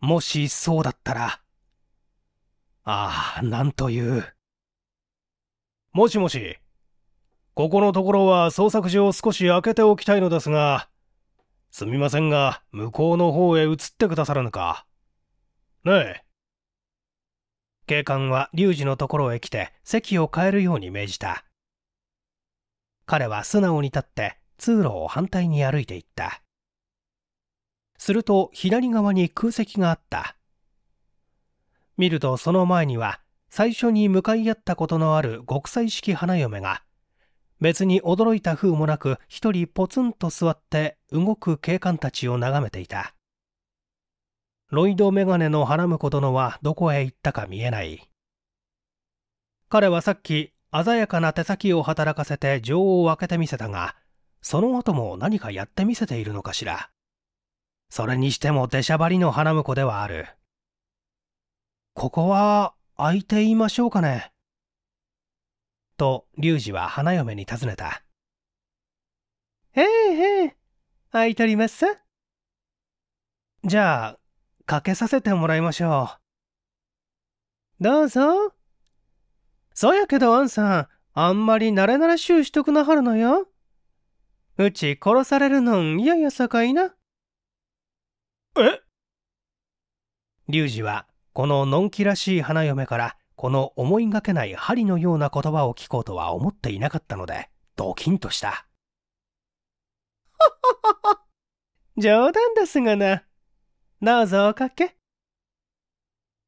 もしそうだったら、ああ、なんという。もしもし。ここのところは捜索所を少し開けておきたいのですが、すみませんが、向こうの方へ移ってくださらぬか。ねえ。警官は龍二のところへ来て席を変えるように命じた。彼は素直に立って通路を反対に歩いていった。すると左側に空席があった。見るとその前には最初に向かい合ったことのある極彩式花嫁が別に驚いた風もなく一人ポツンと座って動く警官たちを眺めていたロイドメガネの花婿殿はどこへ行ったか見えない彼はさっき鮮やかな手先を働かせて情を開けてみせたがその後も何かやってみせているのかしらそれにしても出しゃばりの花婿ではあるここは空いていましょうかね。と、龍二は花嫁に尋ねた。へえへえ、空いておりますじゃあ、かけさせてもらいましょう。どうぞ。そやけど、あんさん、あんまり慣れ慣れしゅうしとくなはるのよ。うち殺されるのん嫌やさかいな。え龍二はこののんきらしい花嫁からこの思いがけない針のような言葉を聞こうとは思っていなかったのでドキンとした 冗談ですがなどうぞおかけ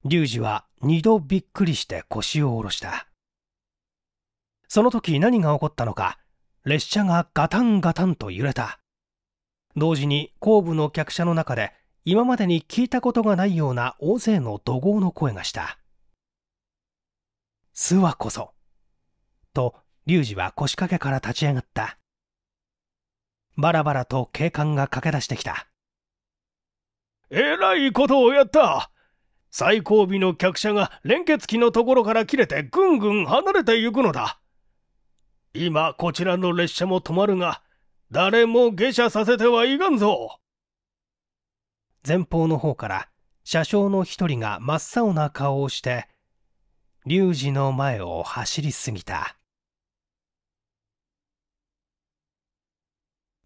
龍二は二度びっくりして腰を下ろしたその時何が起こったのか列車がガタンガタンと揺れた同時に後部の客車の中で今までに聞いたことがないような大勢の怒号の声がした。諏訪こそ。と、龍二は腰掛けから立ち上がった。バラバラと警官が駆け出してきた。えらいことをやった最後尾の客車が連結機のところから切れてぐんぐん離れてゆくのだ。今こちらの列車も止まるが、誰も下車させてはいかんぞ。前方の方から車掌の一人が真っ青な顔をして龍二の前を走り過ぎた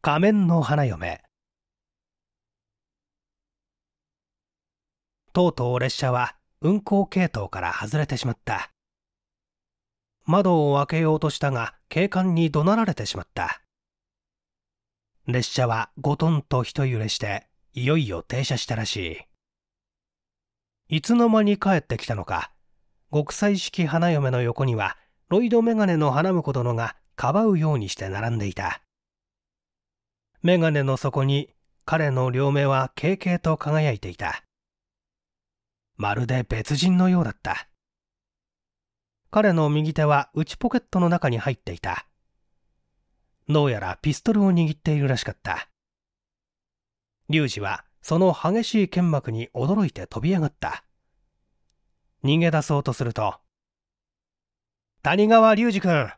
仮面の花嫁とうとう列車は運行系統から外れてしまった窓を開けようとしたが警官に怒鳴られてしまった列車はゴトンと一揺れしていよいよ停車したらしい。いつの間に帰ってきたのか、極彩式花嫁の横には、ロイドメガネの花婿殿がかばうようにして並んでいた。メガネの底に彼の両目は軽々と輝いていた。まるで別人のようだった。彼の右手は内ポケットの中に入っていた。どうやらピストルを握っているらしかった。龍二はその激しい剣幕に驚いて飛び上がった逃げ出そうとすると谷川龍二君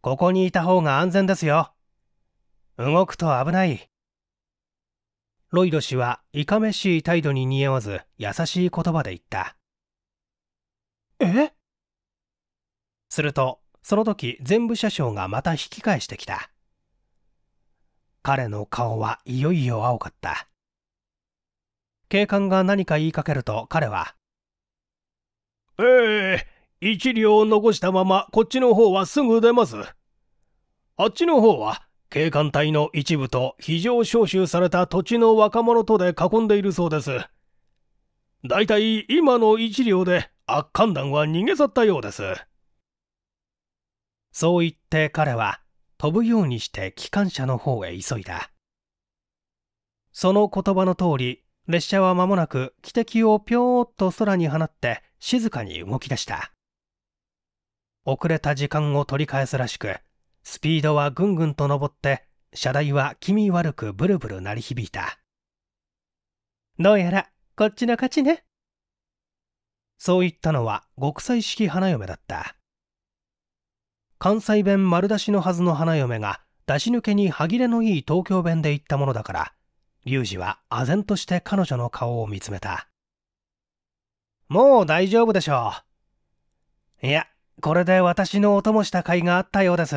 ここにいた方が安全ですよ動くと危ないロイド氏はいかめしい態度に似合わず優しい言葉で言ったえするとその時全部車掌がまた引き返してきた彼の顔はいよいよ青かった。警官が何か言いかけると彼は、ええー、一両残したままこっちの方はすぐ出ます。あっちの方は警官隊の一部と非常招集された土地の若者とで囲んでいるそうです。だいたい今の一両で悪寒団は逃げ去ったようです。そう言って彼は飛ぶようにして機関車の方へ急いだその言葉の通り列車は間もなく汽笛をぴょーっと空に放って静かに動き出した遅れた時間を取り返すらしくスピードはぐんぐんと上って車台は気味悪くブルブル鳴り響いたどうやらこっちの勝ちねそう言ったのは極彩式花嫁だった関西弁丸出しのはずの花嫁が出し抜けに歯切れのいい東京弁で言ったものだから龍二は唖然として彼女の顔を見つめたもう大丈夫でしょういやこれで私のお供した甲斐があったようです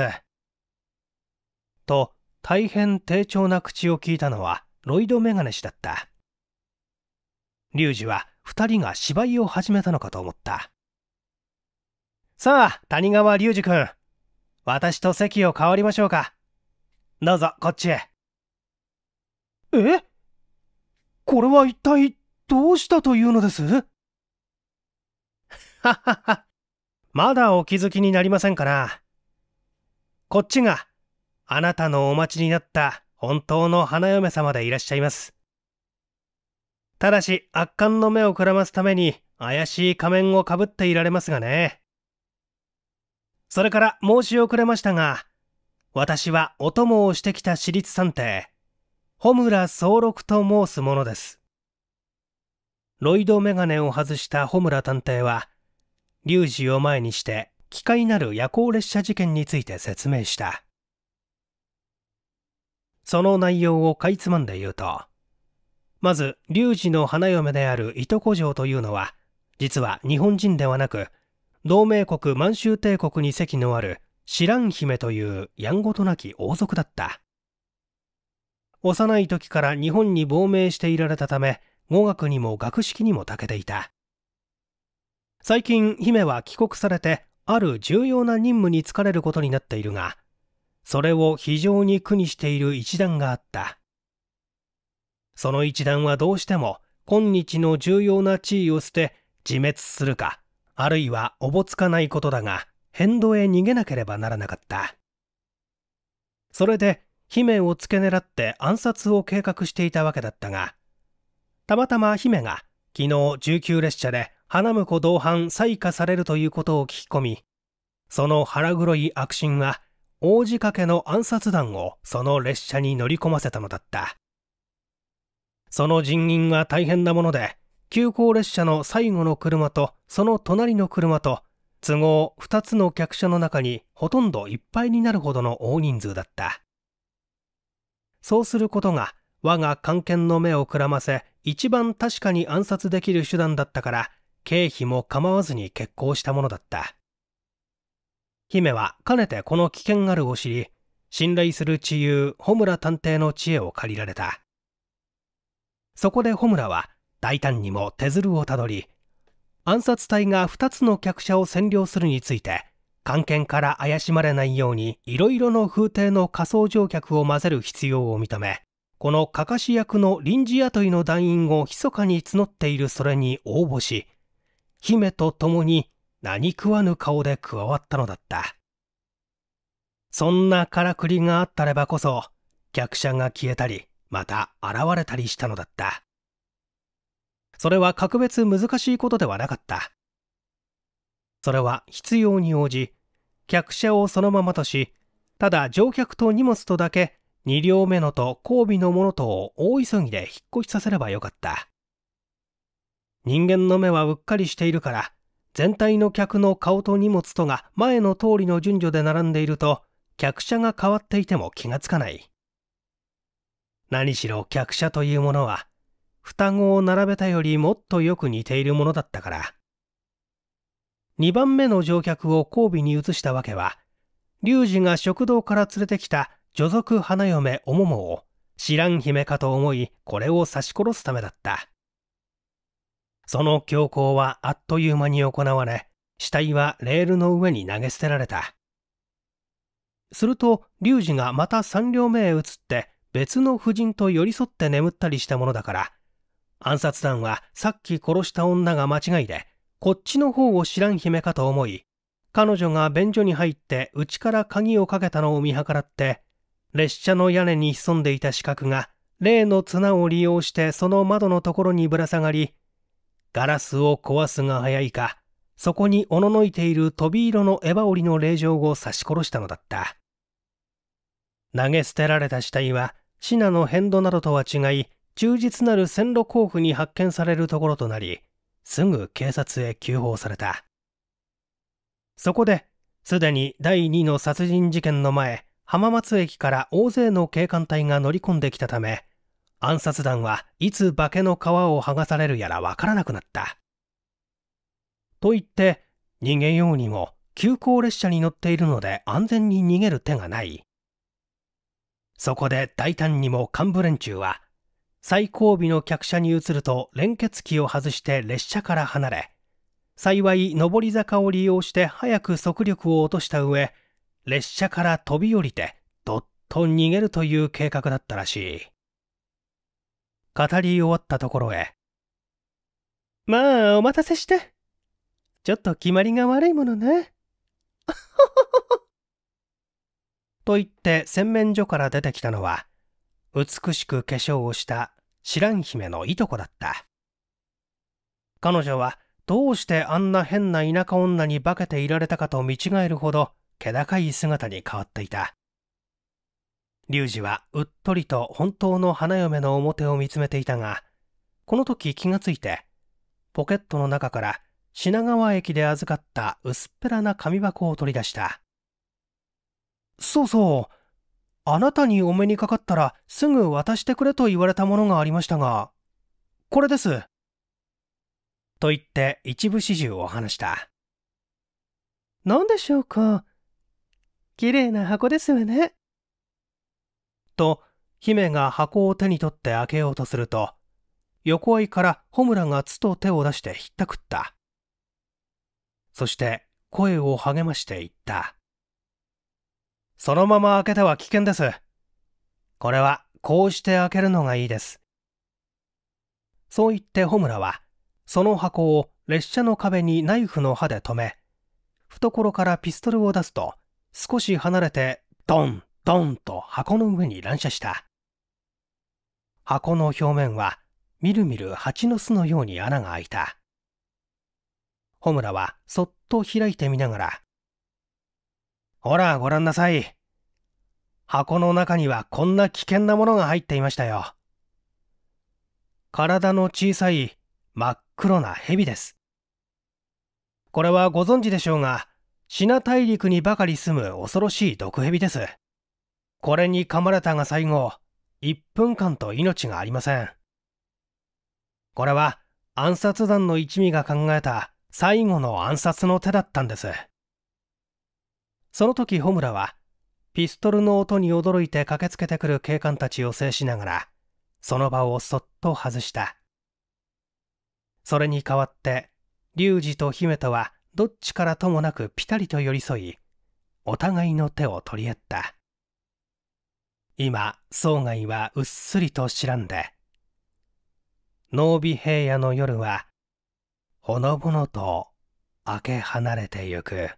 と大変丁調な口を聞いたのはロイドメガネ氏だった龍二は2人が芝居を始めたのかと思ったさあ谷川龍二君私と席を変わりましょうか。どうぞ、こっちへ。えこれは一体どうしたというのですははは。まだお気づきになりませんかな。こっちが、あなたのお待ちになった本当の花嫁様でいらっしゃいます。ただし、圧巻の目をくらますために、怪しい仮面をかぶっていられますがね。それから申し遅れましたが、私はお供をしてきた私立探偵、穂村総六と申すものです。ロイドメガネを外した穂村探偵は、リュを前にして、機械なる夜行列車事件について説明した。その内容をかいつまんで言うと、まず、リュの花嫁であるいとこ城というのは、実は日本人ではなく、同盟国満州帝国に席のある知らん。姫というやんごとなき王族だった幼い時から日本に亡命していられたため語学にも学識にも長けていた最近姫は帰国されてある重要な任務に就かれることになっているがそれを非常に苦にしている一団があったその一団はどうしても今日の重要な地位を捨て自滅するかあるいはおぼつかないことだが変動へ逃げなければならなかったそれで姫を付け狙って暗殺を計画していたわけだったがたまたま姫が昨日19列車で花婿同伴採火されるということを聞き込みその腹黒い悪心は王子掛けの暗殺団をその列車に乗り込ませたのだったその人員は大変なもので急行列車の最後の車とその隣の車と都合2つの客車の中にほとんどいっぱいになるほどの大人数だったそうすることが我が官犬の目をくらませ一番確かに暗殺できる手段だったから経費も構わずに決行したものだった姫はかねてこの危険あるを知り信頼する知友穂村探偵の知恵を借りられたそこで穂村は大胆にも手鶴をたどり暗殺隊が2つの客車を占領するについて関係から怪しまれないようにいろいろの風亭の仮想乗客を混ぜる必要を認めこのかかし役の臨時雇いの団員を密かに募っているそれに応募し姫と共に何食わぬ顔で加わったのだったそんなからくりがあったればこそ客車が消えたりまた現れたりしたのだったそれは格別難しいことではなかった。それは必要に応じ、客車をそのままとし、ただ乗客と荷物とだけ2両目のと交尾のものとを大急ぎで引っ越しさせればよかった。人間の目はうっかりしているから、全体の客の顔と荷物とが前の通りの順序で並んでいると、客車が変わっていても気がつかない。何しろ客車というものは、双子を並べたよりもっとよく似ているものだったから。2番目の乗客を交尾に移したわけは、龍二が食堂から連れてきた女族花嫁おももを知らん姫かと思い、これを刺し殺すためだった。その凶行はあっという間に行われ、死体はレールの上に投げ捨てられた。すると、龍二がまた3両目へ移って、別の婦人と寄り添って眠ったりしたものだから、暗殺団はさっき殺した女が間違いで、こっちの方を知らん姫かと思い、彼女が便所に入って内から鍵をかけたのを見計らって、列車の屋根に潜んでいた死角が、例の綱を利用してその窓のところにぶら下がり、ガラスを壊すが早いか、そこにおののいている飛び色のエバ織の令状を刺し殺したのだった。投げ捨てられた死体は、シナの変動などとは違い、忠実なる線路交付に発見されるところとなりすぐ警察へ急報されたそこですでに第2の殺人事件の前浜松駅から大勢の警官隊が乗り込んできたため暗殺団はいつ化けの皮を剥がされるやらわからなくなったと言って逃げようにも急行列車に乗っているので安全に逃げる手がないそこで大胆にも幹部連中は最後尾の客車に移ると連結機を外して列車から離れ幸い上り坂を利用して早く速力を落とした上列車から飛び降りてどっと逃げるという計画だったらしい語り終わったところへまあお待たせしてちょっと決まりが悪いものね と言って洗面所から出てきたのは美しく化粧をした知らん姫のいとこだった。彼女はどうしてあんな変な田舎女に化けていられたかと見違えるほど気高い姿に変わっていた。龍二はうっとりと本当の花嫁の表を見つめていたが、この時気がついて、ポケットの中から品川駅で預かった薄っぺらな紙箱を取り出した。そうそう、あなたにお目にかかったらすぐ渡してくれと言われたものがありましたが、これです。と言って一部始終を話した。何でしょうか綺麗な箱ですわね。と、姫が箱を手に取って開けようとすると、横合いからホムラがつと手を出してひったくった。そして声を励まして言った。そのまま開けては危険です。これはこうして開けるのがいいです。そう言って穂村は、その箱を列車の壁にナイフの刃で止め、懐からピストルを出すと、少し離れて、ドン、ドンと箱の上に乱射した。箱の表面は、みるみる蜂の巣のように穴が開いた。穂村はそっと開いてみながら、ほら、ご覧なさい。箱の中にはこんな危険なものが入っていましたよ。体の小さい真っ黒な蛇です。これはご存知でしょうが、シナ大陸にばかり住む恐ろしい毒蛇です。これに噛まれたが最後、1分間と命がありません。これは暗殺団の一味が考えた最後の暗殺の手だったんです。その時ホムラはピストルの音に驚いて駆けつけてくる警官たちを制しながらその場をそっと外したそれに代わって龍二と姫とはどっちからともなくピタリと寄り添いお互いの手を取り合った今生外はうっすりとらんで濃尾平野の夜はほのぼのと明け離れてゆく